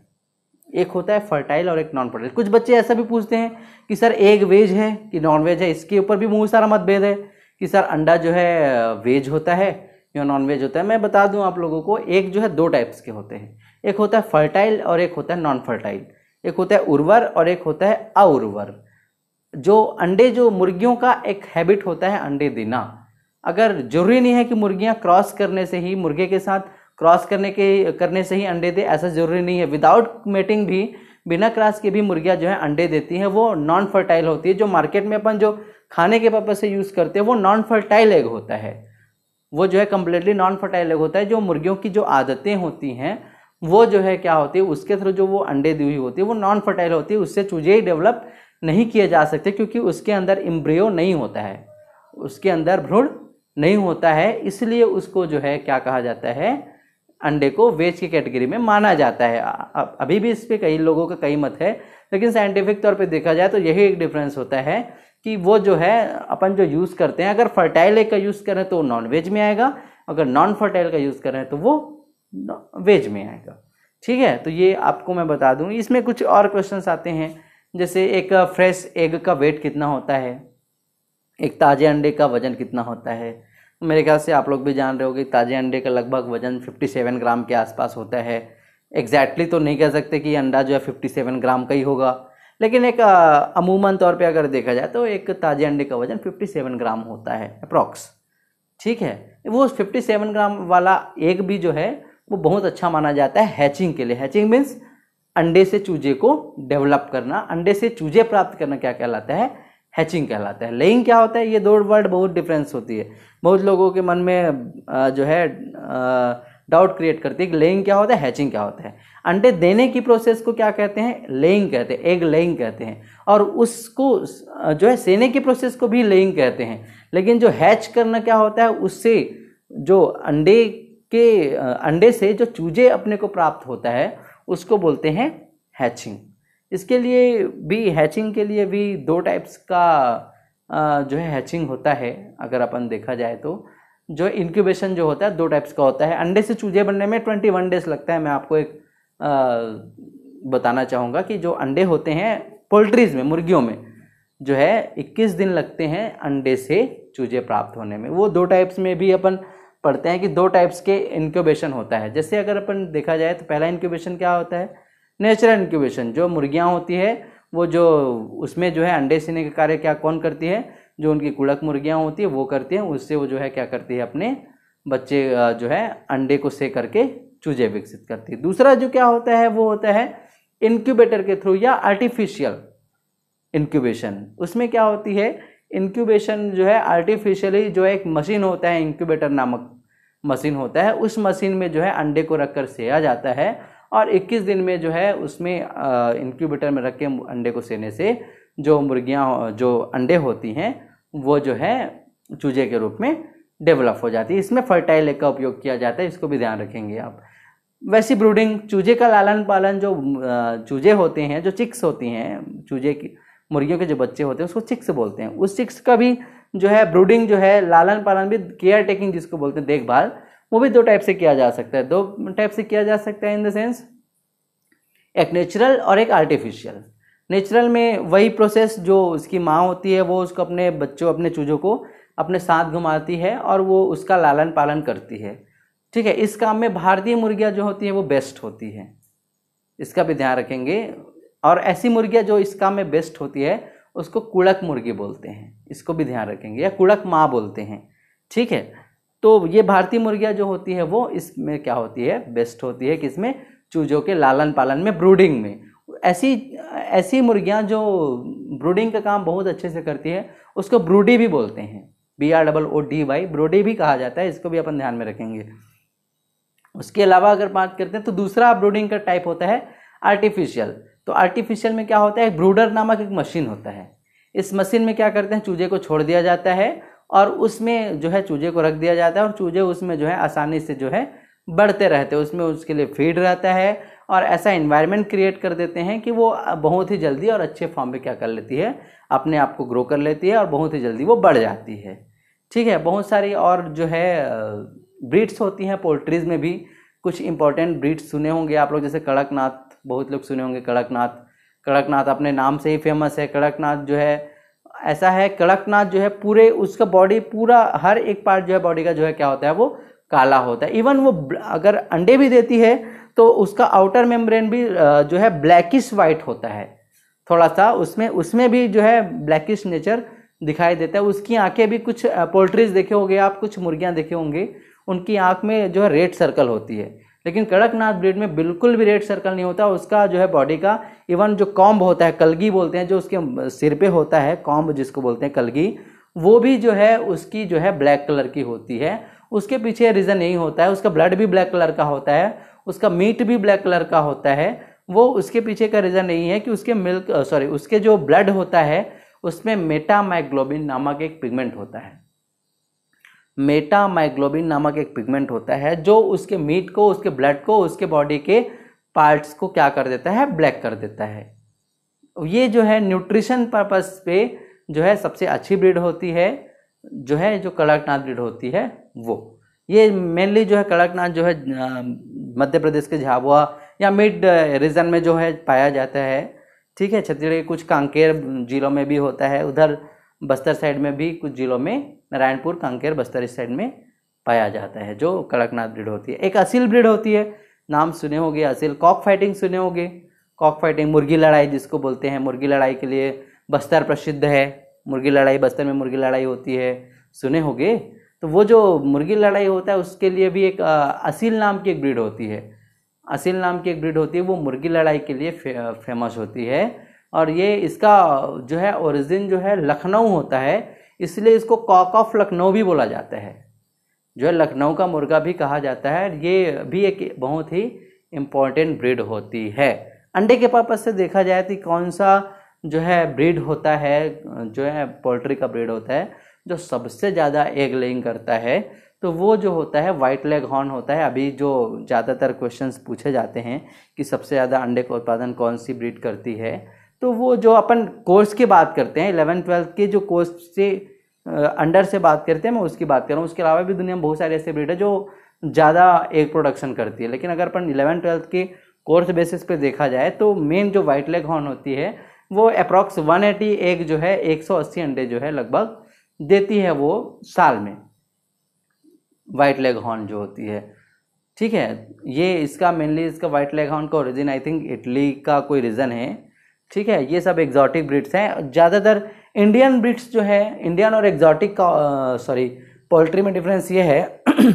एक होता है फर्टाइल और एक नॉन फर्टाइल कुछ बच्चे ऐसा भी पूछते हैं कि सर एग वेज है कि नॉन वेज है इसके ऊपर भी बहुत सारा मतभेद है कि सर अंडा जो है वेज होता है या नॉन वेज होता है मैं बता दूं आप लोगों को एक जो है दो टाइप्स के होते हैं एक होता है फर्टाइल और एक होता है नॉन फर्टाइल एक होता है उर्वर और एक होता है अउर्वर जो अंडे जो मुर्गियों का एक हैबिट होता है अंडे देना अगर जरूरी नहीं है कि मुर्गियाँ क्रॉस करने से ही मुर्गे के साथ क्रॉस करने के करने से ही अंडे दे ऐसा ज़रूरी नहीं है विदाउट मेटिंग भी बिना क्रॉस के भी मुर्गियाँ जो है अंडे देती हैं वो नॉन फर्टाइल होती है जो मार्केट में अपन जो खाने के पर्पज़ से यूज़ करते हैं वो नॉन फर्टाइल एग होता है वो जो है कम्प्लीटली नॉन फर्टाइल एग होता है जो मुर्गियों की जो आदतें होती हैं वो जो है क्या होती है उसके थ्रू जो वो अंडे दी हुई होती है वो नॉन फर्टाइल होती है उससे चूजे ही डेवलप नहीं किए जा सकते क्योंकि उसके अंदर इम्ब्रियो नहीं होता है उसके अंदर भ्रूण नहीं होता है इसलिए उसको जो है क्या कहा जाता है अंडे को वेज की कैटेगरी में माना जाता है अभी भी इस पर कई लोगों का कई मत है लेकिन साइंटिफिक तौर पर देखा जाए तो यही एक डिफरेंस होता है कि वो जो है अपन जो यूज़ करते हैं अगर फर्टाइल का यूज़ करें तो नॉन वेज में आएगा अगर नॉन फर्टाइल का यूज़ करें तो वो वेज में आएगा ठीक है तो ये आपको मैं बता दूँ इसमें कुछ और क्वेश्चन आते हैं जैसे एक फ्रेश एग का वेट कितना होता है एक ताज़े अंडे का वज़न कितना होता है मेरे ख्याल से आप लोग भी जान रहे हो कि ताजे अंडे का लगभग वजन 57 ग्राम के आसपास होता है एग्जैक्टली तो नहीं कह सकते कि अंडा जो है 57 ग्राम का ही होगा लेकिन एक अमूमन तौर पे अगर देखा जाए तो एक ताजे अंडे का वज़न 57 ग्राम होता है अप्रॉक्स ठीक है वो 57 ग्राम वाला एक भी जो है वो बहुत अच्छा माना जाता है हैचिंग के लिए हैचिंग मीन्स अंडे से चूजे को डेवलप करना अंडे से चूजे प्राप्त करना क्या कहलाता है हैचिंग कहलाता है लेइंग क्या होता है ये दो वर्ड बहुत डिफरेंस होती है बहुत लोगों के मन में जो है डाउट क्रिएट करती है कि लेइंग क्या होता है हैचिंग क्या होता है अंडे देने की प्रोसेस को क्या कहते हैं लेइंग कहते हैं एग लेइंग कहते हैं और उसको जो है सेने की प्रोसेस को भी लेइंग कहते हैं लेकिन जो हैच करना क्या होता है उससे जो अंडे के अंडे से जो चूजे अपने को प्राप्त होता है उसको बोलते हैं हैचिंग इसके लिए भी हैचिंग के लिए भी दो टाइप्स का जो है हैचिंग होता है अगर अपन देखा जाए तो जो इंक्यूबेशन जो होता है दो टाइप्स का होता है अंडे से चूजे बनने में ट्वेंटी वन डेज लगता है मैं आपको एक बताना चाहूँगा कि जो अंडे होते हैं पोल्ट्रीज में मुर्गियों में जो है इक्कीस दिन लगते हैं अंडे से चूजे प्राप्त होने में वो दो टाइप्स में भी अपन पढ़ते हैं कि दो टाइप्स के इंक्यूबेशन होता है जैसे अगर अपन देखा जाए तो पहला इंक्यूबेशन क्या होता है नेचुरल इनक्यूबेशन जो मुर्गियाँ होती है वो जो उसमें जो है अंडे सीने का कार्य क्या कौन करती है जो उनकी कुड़क मुर्गियाँ होती है वो करती हैं उससे वो जो है क्या करती है अपने बच्चे जो है अंडे को से करके चूजे विकसित करती है दूसरा जो क्या होता है वो होता है इनक्यूबेटर के थ्रू या आर्टिफिशियल इंक्यूबेशन उसमें क्या होती है इनक्यूबेशन जो है आर्टिफिशियली जो है एक मशीन होता है इंक्यूबेटर नामक मशीन होता है उस मशीन में जो है अंडे को रखकर सेया जाता है और 21 दिन में जो है उसमें इंक्यूबेटर में रख के अंडे को सेने से जो मुर्गियाँ जो अंडे होती हैं वो जो है चूजे के रूप में डेवलप हो जाती है इसमें फर्टाइल एग का उपयोग किया जाता है इसको भी ध्यान रखेंगे आप वैसी ब्रूडिंग चूजे का लालन पालन जो चूजे होते हैं जो चिक्स होती हैं चूजे की मुर्गियों के जो बच्चे होते हैं उसको चिक्स बोलते हैं उस चिक्स का भी जो है ब्रूडिंग जो है लालन पालन भी केयर टेकिंग जिसको बोलते हैं देखभाल वो भी दो टाइप से किया जा सकता है दो टाइप से किया जा सकता है इन द सेंस एक नेचुरल और एक आर्टिफिशियल नेचुरल में वही प्रोसेस जो उसकी माँ होती है वो उसको अपने बच्चों अपने चूजों को अपने साथ घुमाती है और वो उसका लालन पालन करती है ठीक है इस काम में भारतीय मुर्गियाँ जो होती हैं वो बेस्ट होती हैं इसका भी ध्यान रखेंगे और ऐसी मुर्गियाँ जो इस काम में बेस्ट होती है उसको कुड़क मुर्गी बोलते हैं इसको भी ध्यान रखेंगे या कुड़क माँ बोलते हैं ठीक है तो ये भारतीय मुर्गियाँ जो होती है वो इसमें क्या होती है बेस्ट होती है कि इसमें चूजों के लालन पालन में ब्रूडिंग में ऐसी ऐसी मुर्गियाँ जो ब्रूडिंग का काम बहुत अच्छे से करती है उसको ब्रूडी भी बोलते हैं B R double O D Y broody भी कहा जाता है इसको भी अपन ध्यान में रखेंगे उसके अलावा अगर बात करते हैं तो दूसरा ब्रूडिंग का टाइप होता है आर्टिफिशियल तो आर्टिफिशियल में क्या होता है ब्रूडर नामक एक मशीन होता है इस मशीन में क्या करते हैं चूजे को छोड़ दिया जाता है और उसमें जो है चूजे को रख दिया जाता है और चूजे उसमें जो है आसानी से जो है बढ़ते रहते हैं उसमें उसके लिए फीड रहता है और ऐसा इन्वायरमेंट क्रिएट कर देते हैं कि वो बहुत ही जल्दी और अच्छे फॉर्म में क्या कर लेती है अपने आप को ग्रो कर लेती है और बहुत ही जल्दी वो बढ़ जाती है ठीक है बहुत सारी और जो है ब्रीड्स होती हैं पोल्ट्रीज में भी कुछ इंपॉर्टेंट ब्रीड्स सुने होंगे आप लोग जैसे कड़कनाथ बहुत लोग सुने होंगे कड़कनाथ कड़कनाथ अपने नाम से ही फेमस है कड़कनाथ जो है ऐसा है कड़कनाथ जो है पूरे उसका बॉडी पूरा हर एक पार्ट जो है बॉडी का जो है क्या होता है वो काला होता है इवन वो अगर अंडे भी देती है तो उसका आउटर मेम्ब्रेन भी जो है ब्लैकिश वाइट होता है थोड़ा सा उसमें उसमें भी जो है ब्लैकिश नेचर दिखाई देता है उसकी आंखें भी कुछ पोल्ट्रीज देखे होंगे आप कुछ मुर्गियां देखे होंगे उनकी आंख में जो है रेड सर्कल होती है लेकिन कड़कनाथ ब्रीड में बिल्कुल भी रेड सर्कल नहीं होता उसका जो है बॉडी का इवन जो कॉम्ब होता है कलगी बोलते हैं जो उसके सिर पे होता है कॉम्ब जिसको बोलते हैं कलगी वो भी जो है उसकी जो है ब्लैक कलर की होती है उसके पीछे रीज़न यही होता है उसका ब्लड भी ब्लैक कलर का होता है उसका मीट भी ब्लैक कलर का होता है वो उसके पीछे का रीज़न यही है कि उसके मिल्क सॉरी उसके जो ब्लड होता है उसमें मेटामाइग्लोबिन नामक एक पिगमेंट होता है मेटामाइग्लोबिन नामक एक पिगमेंट होता है जो उसके मीट को उसके ब्लड को उसके बॉडी के पार्ट्स को क्या कर देता है ब्लैक कर देता है ये जो है न्यूट्रिशन पर्पस पे जो है सबसे अच्छी ब्रीड होती है जो है जो कड़कनाथ ब्रीड होती है वो ये मेनली जो है कड़कनाथ जो है मध्य प्रदेश के झाबुआ या मिड रीजन में जो है पाया जाता है ठीक है छत्तीसगढ़ के कुछ कांकेर जिलों में भी होता है उधर बस्तर साइड में भी कुछ जिलों में नारायणपुर कांकेर बस्तर इस साइड में पाया जाता है जो कड़कनाथ ब्रिड होती है एक असील ब्रिड होती है नाम सुने होंगे असील कॉक फाइटिंग सुने होंगे कॉक फाइटिंग मुर्गी लड़ाई जिसको बोलते हैं मुर्गी लड़ाई के लिए बस्तर प्रसिद्ध है मुर्गी लड़ाई बस्तर में मुर्गी लड़ाई होती है सुने होंगे तो वो जो मुर्गी लड़ाई होता है उसके लिए भी एक असील नाम की एक ब्रिड होती है असील नाम की एक ब्रिड होती है वो मुर्गी लड़ाई के लिए फे, फेमस होती है और ये इसका जो है ओरिजिन जो है लखनऊ होता है इसलिए इसको कॉक ऑफ लखनऊ भी बोला जाता है जो है लखनऊ का मुर्गा भी कहा जाता है ये भी एक बहुत ही इम्पॉर्टेंट ब्रीड होती है अंडे के पापस से देखा जाए तो कौन सा जो है ब्रीड होता है जो है पोल्ट्री का ब्रीड होता है जो सबसे ज़्यादा एग लेइंग करता है तो वो जो होता है वाइट लेग हॉर्न होता है अभी जो ज़्यादातर क्वेश्चंस पूछे जाते हैं कि सबसे ज़्यादा अंडे का उत्पादन कौन सी ब्रीड करती है तो वो जो अपन कोर्स की बात करते हैं इलेवन ट्वेल्थ के जो कोर्स से अंडर से बात करते हैं मैं उसकी बात कर रहा हूँ उसके अलावा भी दुनिया में बहुत सारे ऐसे ब्रीड है जो ज़्यादा एग प्रोडक्शन करती है लेकिन अगर अपन इलेवन ट्वेल्थ के कोर्स बेसिस पे देखा जाए तो मेन जो वाइट लेग हॉर्न होती है वो अप्रॉक्स वन एटी एग जो है एक सौ अस्सी अंडे जो है लगभग देती है वो साल में वाइट लेग हॉर्न जो होती है ठीक है ये इसका मेनली इसका वाइट लेग हॉर्न का ओरिजिन आई थिंक इटली का कोई रीज़न है ठीक है ये सब एग्जॉटिक ब्रिड्स हैं ज़्यादातर इंडियन ब्रिड्स जो है इंडियन और एग्जॉटिक का सॉरी पोल्ट्री में डिफरेंस ये है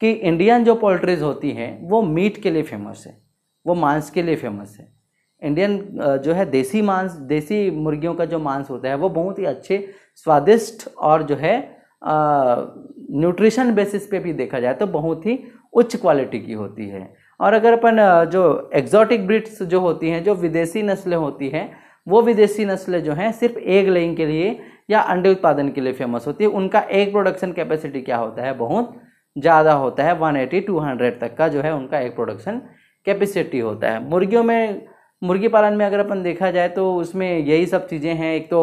कि इंडियन जो पोल्ट्रीज होती हैं वो मीट के लिए फेमस है वो मांस के लिए फेमस है इंडियन जो है देसी मांस देसी मुर्गियों का जो मांस होता है वो बहुत ही अच्छे स्वादिष्ट और जो है न्यूट्रिशन बेसिस पे भी देखा जाए तो बहुत ही उच्च क्वालिटी की होती है और अगर अपन जो एग्जॉटिक ब्रिड्स जो होती हैं जो विदेशी नस्लें होती हैं वो विदेशी नस्लें जो हैं सिर्फ एग लेइंग के लिए या अंडे उत्पादन के लिए फेमस होती है उनका एग प्रोडक्शन कैपेसिटी क्या होता है बहुत ज़्यादा होता है 180 हंड्रेड तक का जो है उनका एग प्रोडक्शन कैपेसिटी होता है मुर्गियों में मुर्गी पालन में अगर अपन देखा जाए तो उसमें यही सब चीज़ें हैं एक तो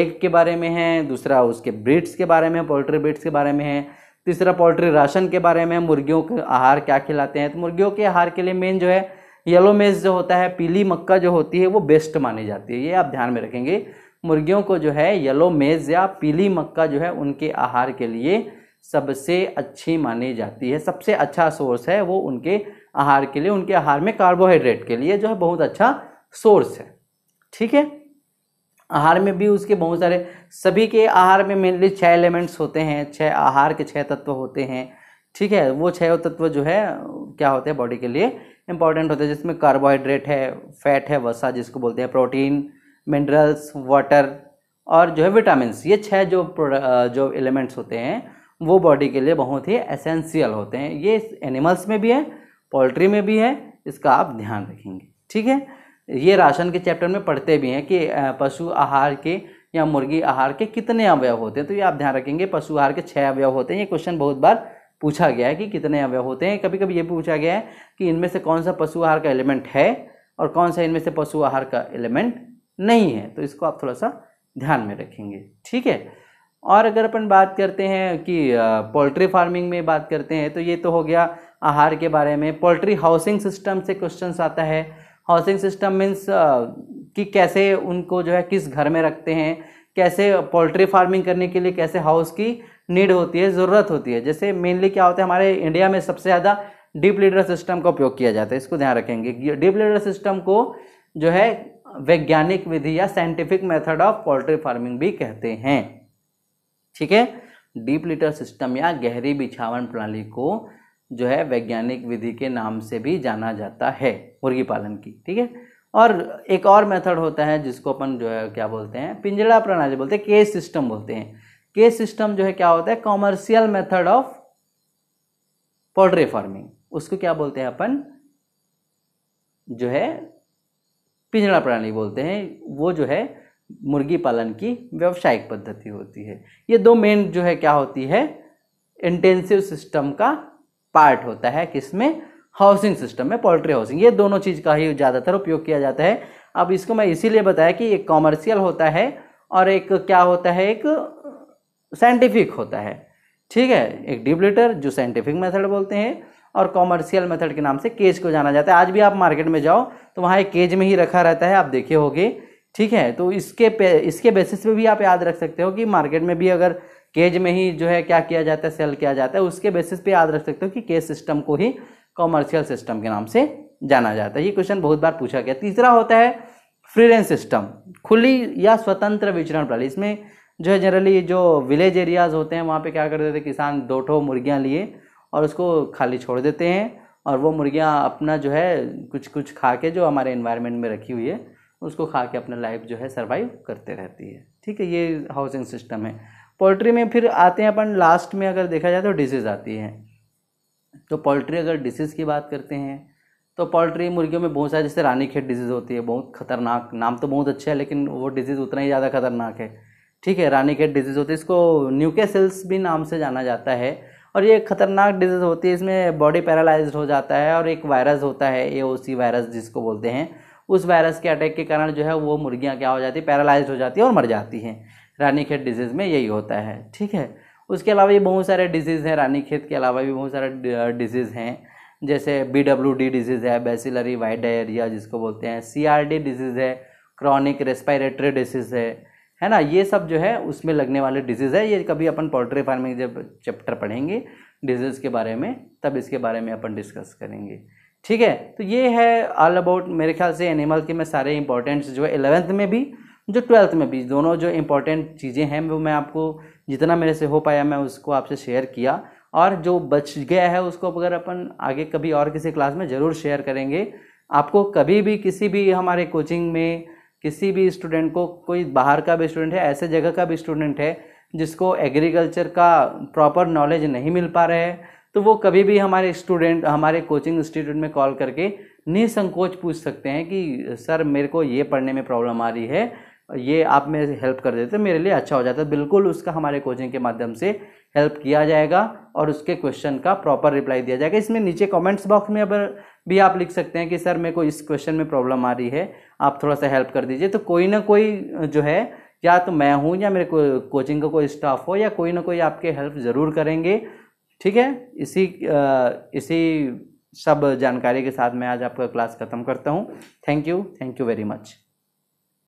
एग के बारे में है दूसरा उसके ब्रिड्स के बारे में पोल्ट्री ब्रिड्स के बारे में है तीसरा पोल्ट्री राशन के बारे में मुर्गियों के आहार क्या खिलाते हैं तो मुर्गियों के आहार के लिए मेन जो है येलो मेज जो होता है पीली मक्का जो होती है वो बेस्ट मानी जाती है ये आप ध्यान में रखेंगे मुर्गियों को जो है येलो मेज या पीली मक्का जो है उनके आहार के लिए सबसे अच्छी मानी जाती है सबसे अच्छा सोर्स है वो उनके आहार के लिए उनके आहार में कार्बोहाइड्रेट के लिए जो है बहुत अच्छा सोर्स है ठीक है आहार में भी उसके बहुत सारे सभी के आहार में मेनली छः एलिमेंट्स होते हैं छः आहार के छः तत्व होते हैं ठीक है वो छः तत्व जो है क्या होते हैं बॉडी के लिए इंपॉर्टेंट होते हैं जिसमें कार्बोहाइड्रेट है फैट है वसा जिसको बोलते हैं प्रोटीन मिनरल्स वाटर और जो है विटामिन ये छः जो जो एलिमेंट्स होते हैं वो बॉडी के लिए बहुत ही एसेंशियल होते हैं ये एनिमल्स में भी है पोल्ट्री में भी है इसका आप ध्यान रखेंगे ठीक है ये राशन के चैप्टर में पढ़ते भी हैं कि पशु आहार के या मुर्गी आहार के कितने अवयव होते हैं तो ये आप ध्यान रखेंगे पशु आहार के छः अवयव होते हैं ये क्वेश्चन बहुत बार पूछा गया है कि कितने अवयव होते हैं कभी कभी ये पूछा गया है कि इनमें से कौन सा पशु आहार का एलिमेंट है और कौन सा इनमें से पशु आहार का एलिमेंट नहीं है तो इसको आप थोड़ा सा ध्यान में रखेंगे ठीक है और अगर अपन बात करते हैं कि पोल्ट्री फार्मिंग में बात करते हैं तो ये तो हो गया आहार के बारे में पोल्ट्री हाउसिंग सिस्टम से क्वेश्चन आता है हाउसिंग सिस्टम मीन्स कि कैसे उनको जो है किस घर में रखते हैं कैसे पोल्ट्री फार्मिंग करने के लिए कैसे हाउस की नीड होती है ज़रूरत होती है जैसे मेनली क्या होता है हमारे इंडिया में सबसे ज़्यादा डीप लीडर सिस्टम का उपयोग किया जाता है इसको ध्यान रखेंगे डीप लीडर सिस्टम को जो है वैज्ञानिक विधि या scientific method of poultry farming भी कहते हैं ठीक है डीप लीटर सिस्टम या गहरी बिछावन प्रणाली को जो है वैज्ञानिक विधि के नाम से भी जाना जाता है मुर्गी पालन की ठीक है और एक और मेथड होता है जिसको अपन जो है क्या बोलते हैं पिंजड़ा प्रणाली बोलते हैं केस सिस्टम बोलते हैं केस सिस्टम जो है क्या होता है commercial method of poultry farming उसको क्या बोलते हैं अपन जो है पिंजड़ा प्रणाली बोलते हैं वो जो है मुर्गी पालन की व्यावसायिक पद्धति होती है ये दो मेन जो है क्या होती है इंटेंसिव सिस्टम का पार्ट होता है किसमें हाउसिंग सिस्टम में पोल्ट्री हाउसिंग ये दोनों चीज़ का ही ज़्यादातर उपयोग किया जाता है अब इसको मैं इसीलिए बताया कि एक कॉमर्शियल होता है और एक क्या होता है एक साइंटिफिक होता है ठीक है एक डिब्लेटर जो साइंटिफिक मेथड बोलते हैं और कॉमर्शियल मेथड के नाम से केज को जाना जाता है आज भी आप मार्केट में जाओ तो वहाँ एक केज में ही रखा रहता है आप देखे होगे ठीक है तो इसके पे इसके बेसिस पे भी आप याद रख सकते हो कि मार्केट में भी अगर केज में ही जो है क्या किया जाता है सेल किया जाता है उसके बेसिस पे याद रख सकते हो कि केज सिस्टम को ही कॉमर्शियल सिस्टम के नाम से जाना जाता है ये क्वेश्चन बहुत बार पूछा गया तीसरा होता है फ्री रेंज सिस्टम खुली या स्वतंत्र विचरण प्रणाली इसमें जो है जनरली जो विलेज एरियाज होते हैं वहाँ पर क्या करते थे किसान दो ठो मुर्गियाँ लिए और उसको खाली छोड़ देते हैं और वो मुर्गियाँ अपना जो है कुछ कुछ खा के जो हमारे इन्वायरमेंट में रखी हुई है उसको खा के अपना लाइफ जो है सर्वाइव करते रहती है ठीक है ये हाउसिंग सिस्टम है पोल्ट्री में फिर आते हैं अपन लास्ट में अगर देखा जाए तो डिसीज़ आती है तो पोल्ट्री अगर डिसीज़ की बात करते हैं तो पोल्ट्री मुर्गियों में बहुत सारे जैसे रानी खेत डिजीज़ होती है बहुत खतरनाक नाम तो बहुत अच्छा है लेकिन वो डिजीज़ उतना ही ज़्यादा खतरनाक है ठीक है रानी खेत डिजीज़ होती है इसको न्यूके सेल्स भी नाम से जाना जाता है और ये खतरनाक डिजीज़ होती है इसमें बॉडी पैरालाइज हो जाता है और एक वायरस होता है ए वायरस जिसको बोलते हैं उस वायरस के अटैक के कारण जो है वो मुर्गियाँ क्या हो जाती है पैरालाइज हो जाती है और मर जाती हैं रानीखेत डिजीज़ में यही होता है ठीक है उसके अलावा ये बहुत सारे डिजीज़ हैं रानीखेत के अलावा भी बहुत सारे डिजीज़ हैं जैसे बी डब्ल्यू डी डिजीज़ है बेसिलरी वाइड डायरिया जिसको बोलते हैं सी आर डी डिजीज़ है क्रॉनिक रेस्पायरेटरी डिजीज़ है है ना ये सब जो है उसमें लगने वाले डिजीज़ है ये कभी अपन पोल्ट्री फार्मिंग जब चैप्टर पढ़ेंगे डिजीज़ के बारे में तब इसके बारे में अपन डिस्कस करेंगे ठीक है तो ये है ऑल अबाउट मेरे ख्याल से एनिमल के मैं सारे इंपॉर्टेंट्स जो है एलेवेंथ में भी जो ट्वेल्थ में भी दोनों जो इम्पोर्टेंट चीज़ें हैं वो मैं आपको जितना मेरे से हो पाया मैं उसको आपसे शेयर किया और जो बच गया है उसको अगर अपन आगे कभी और किसी क्लास में ज़रूर शेयर करेंगे आपको कभी भी किसी भी हमारे कोचिंग में किसी भी स्टूडेंट को कोई बाहर का भी स्टूडेंट है ऐसे जगह का भी स्टूडेंट है जिसको एग्रीकल्चर का प्रॉपर नॉलेज नहीं मिल पा रहा है तो वो कभी भी हमारे स्टूडेंट हमारे कोचिंग इंस्टीट्यूट में कॉल करके निसंकोच पूछ सकते हैं कि सर मेरे को ये पढ़ने में प्रॉब्लम आ रही है ये आप में हेल्प कर देते मेरे लिए अच्छा हो जाता है बिल्कुल उसका हमारे कोचिंग के माध्यम से हेल्प किया जाएगा और उसके क्वेश्चन का प्रॉपर रिप्लाई दिया जाएगा इसमें नीचे कमेंट्स बॉक्स में अगर भी आप लिख सकते हैं कि सर मेरे को इस क्वेश्चन में प्रॉब्लम आ रही है आप थोड़ा सा हेल्प कर दीजिए तो कोई ना कोई जो है या तो मैं हूँ या मेरे को कोचिंग का कोई स्टाफ हो या कोई ना कोई आपके हेल्प ज़रूर करेंगे ठीक है इसी इसी सब जानकारी के साथ मैं आज आपका क्लास ख़त्म करता हूँ thank you thank you very much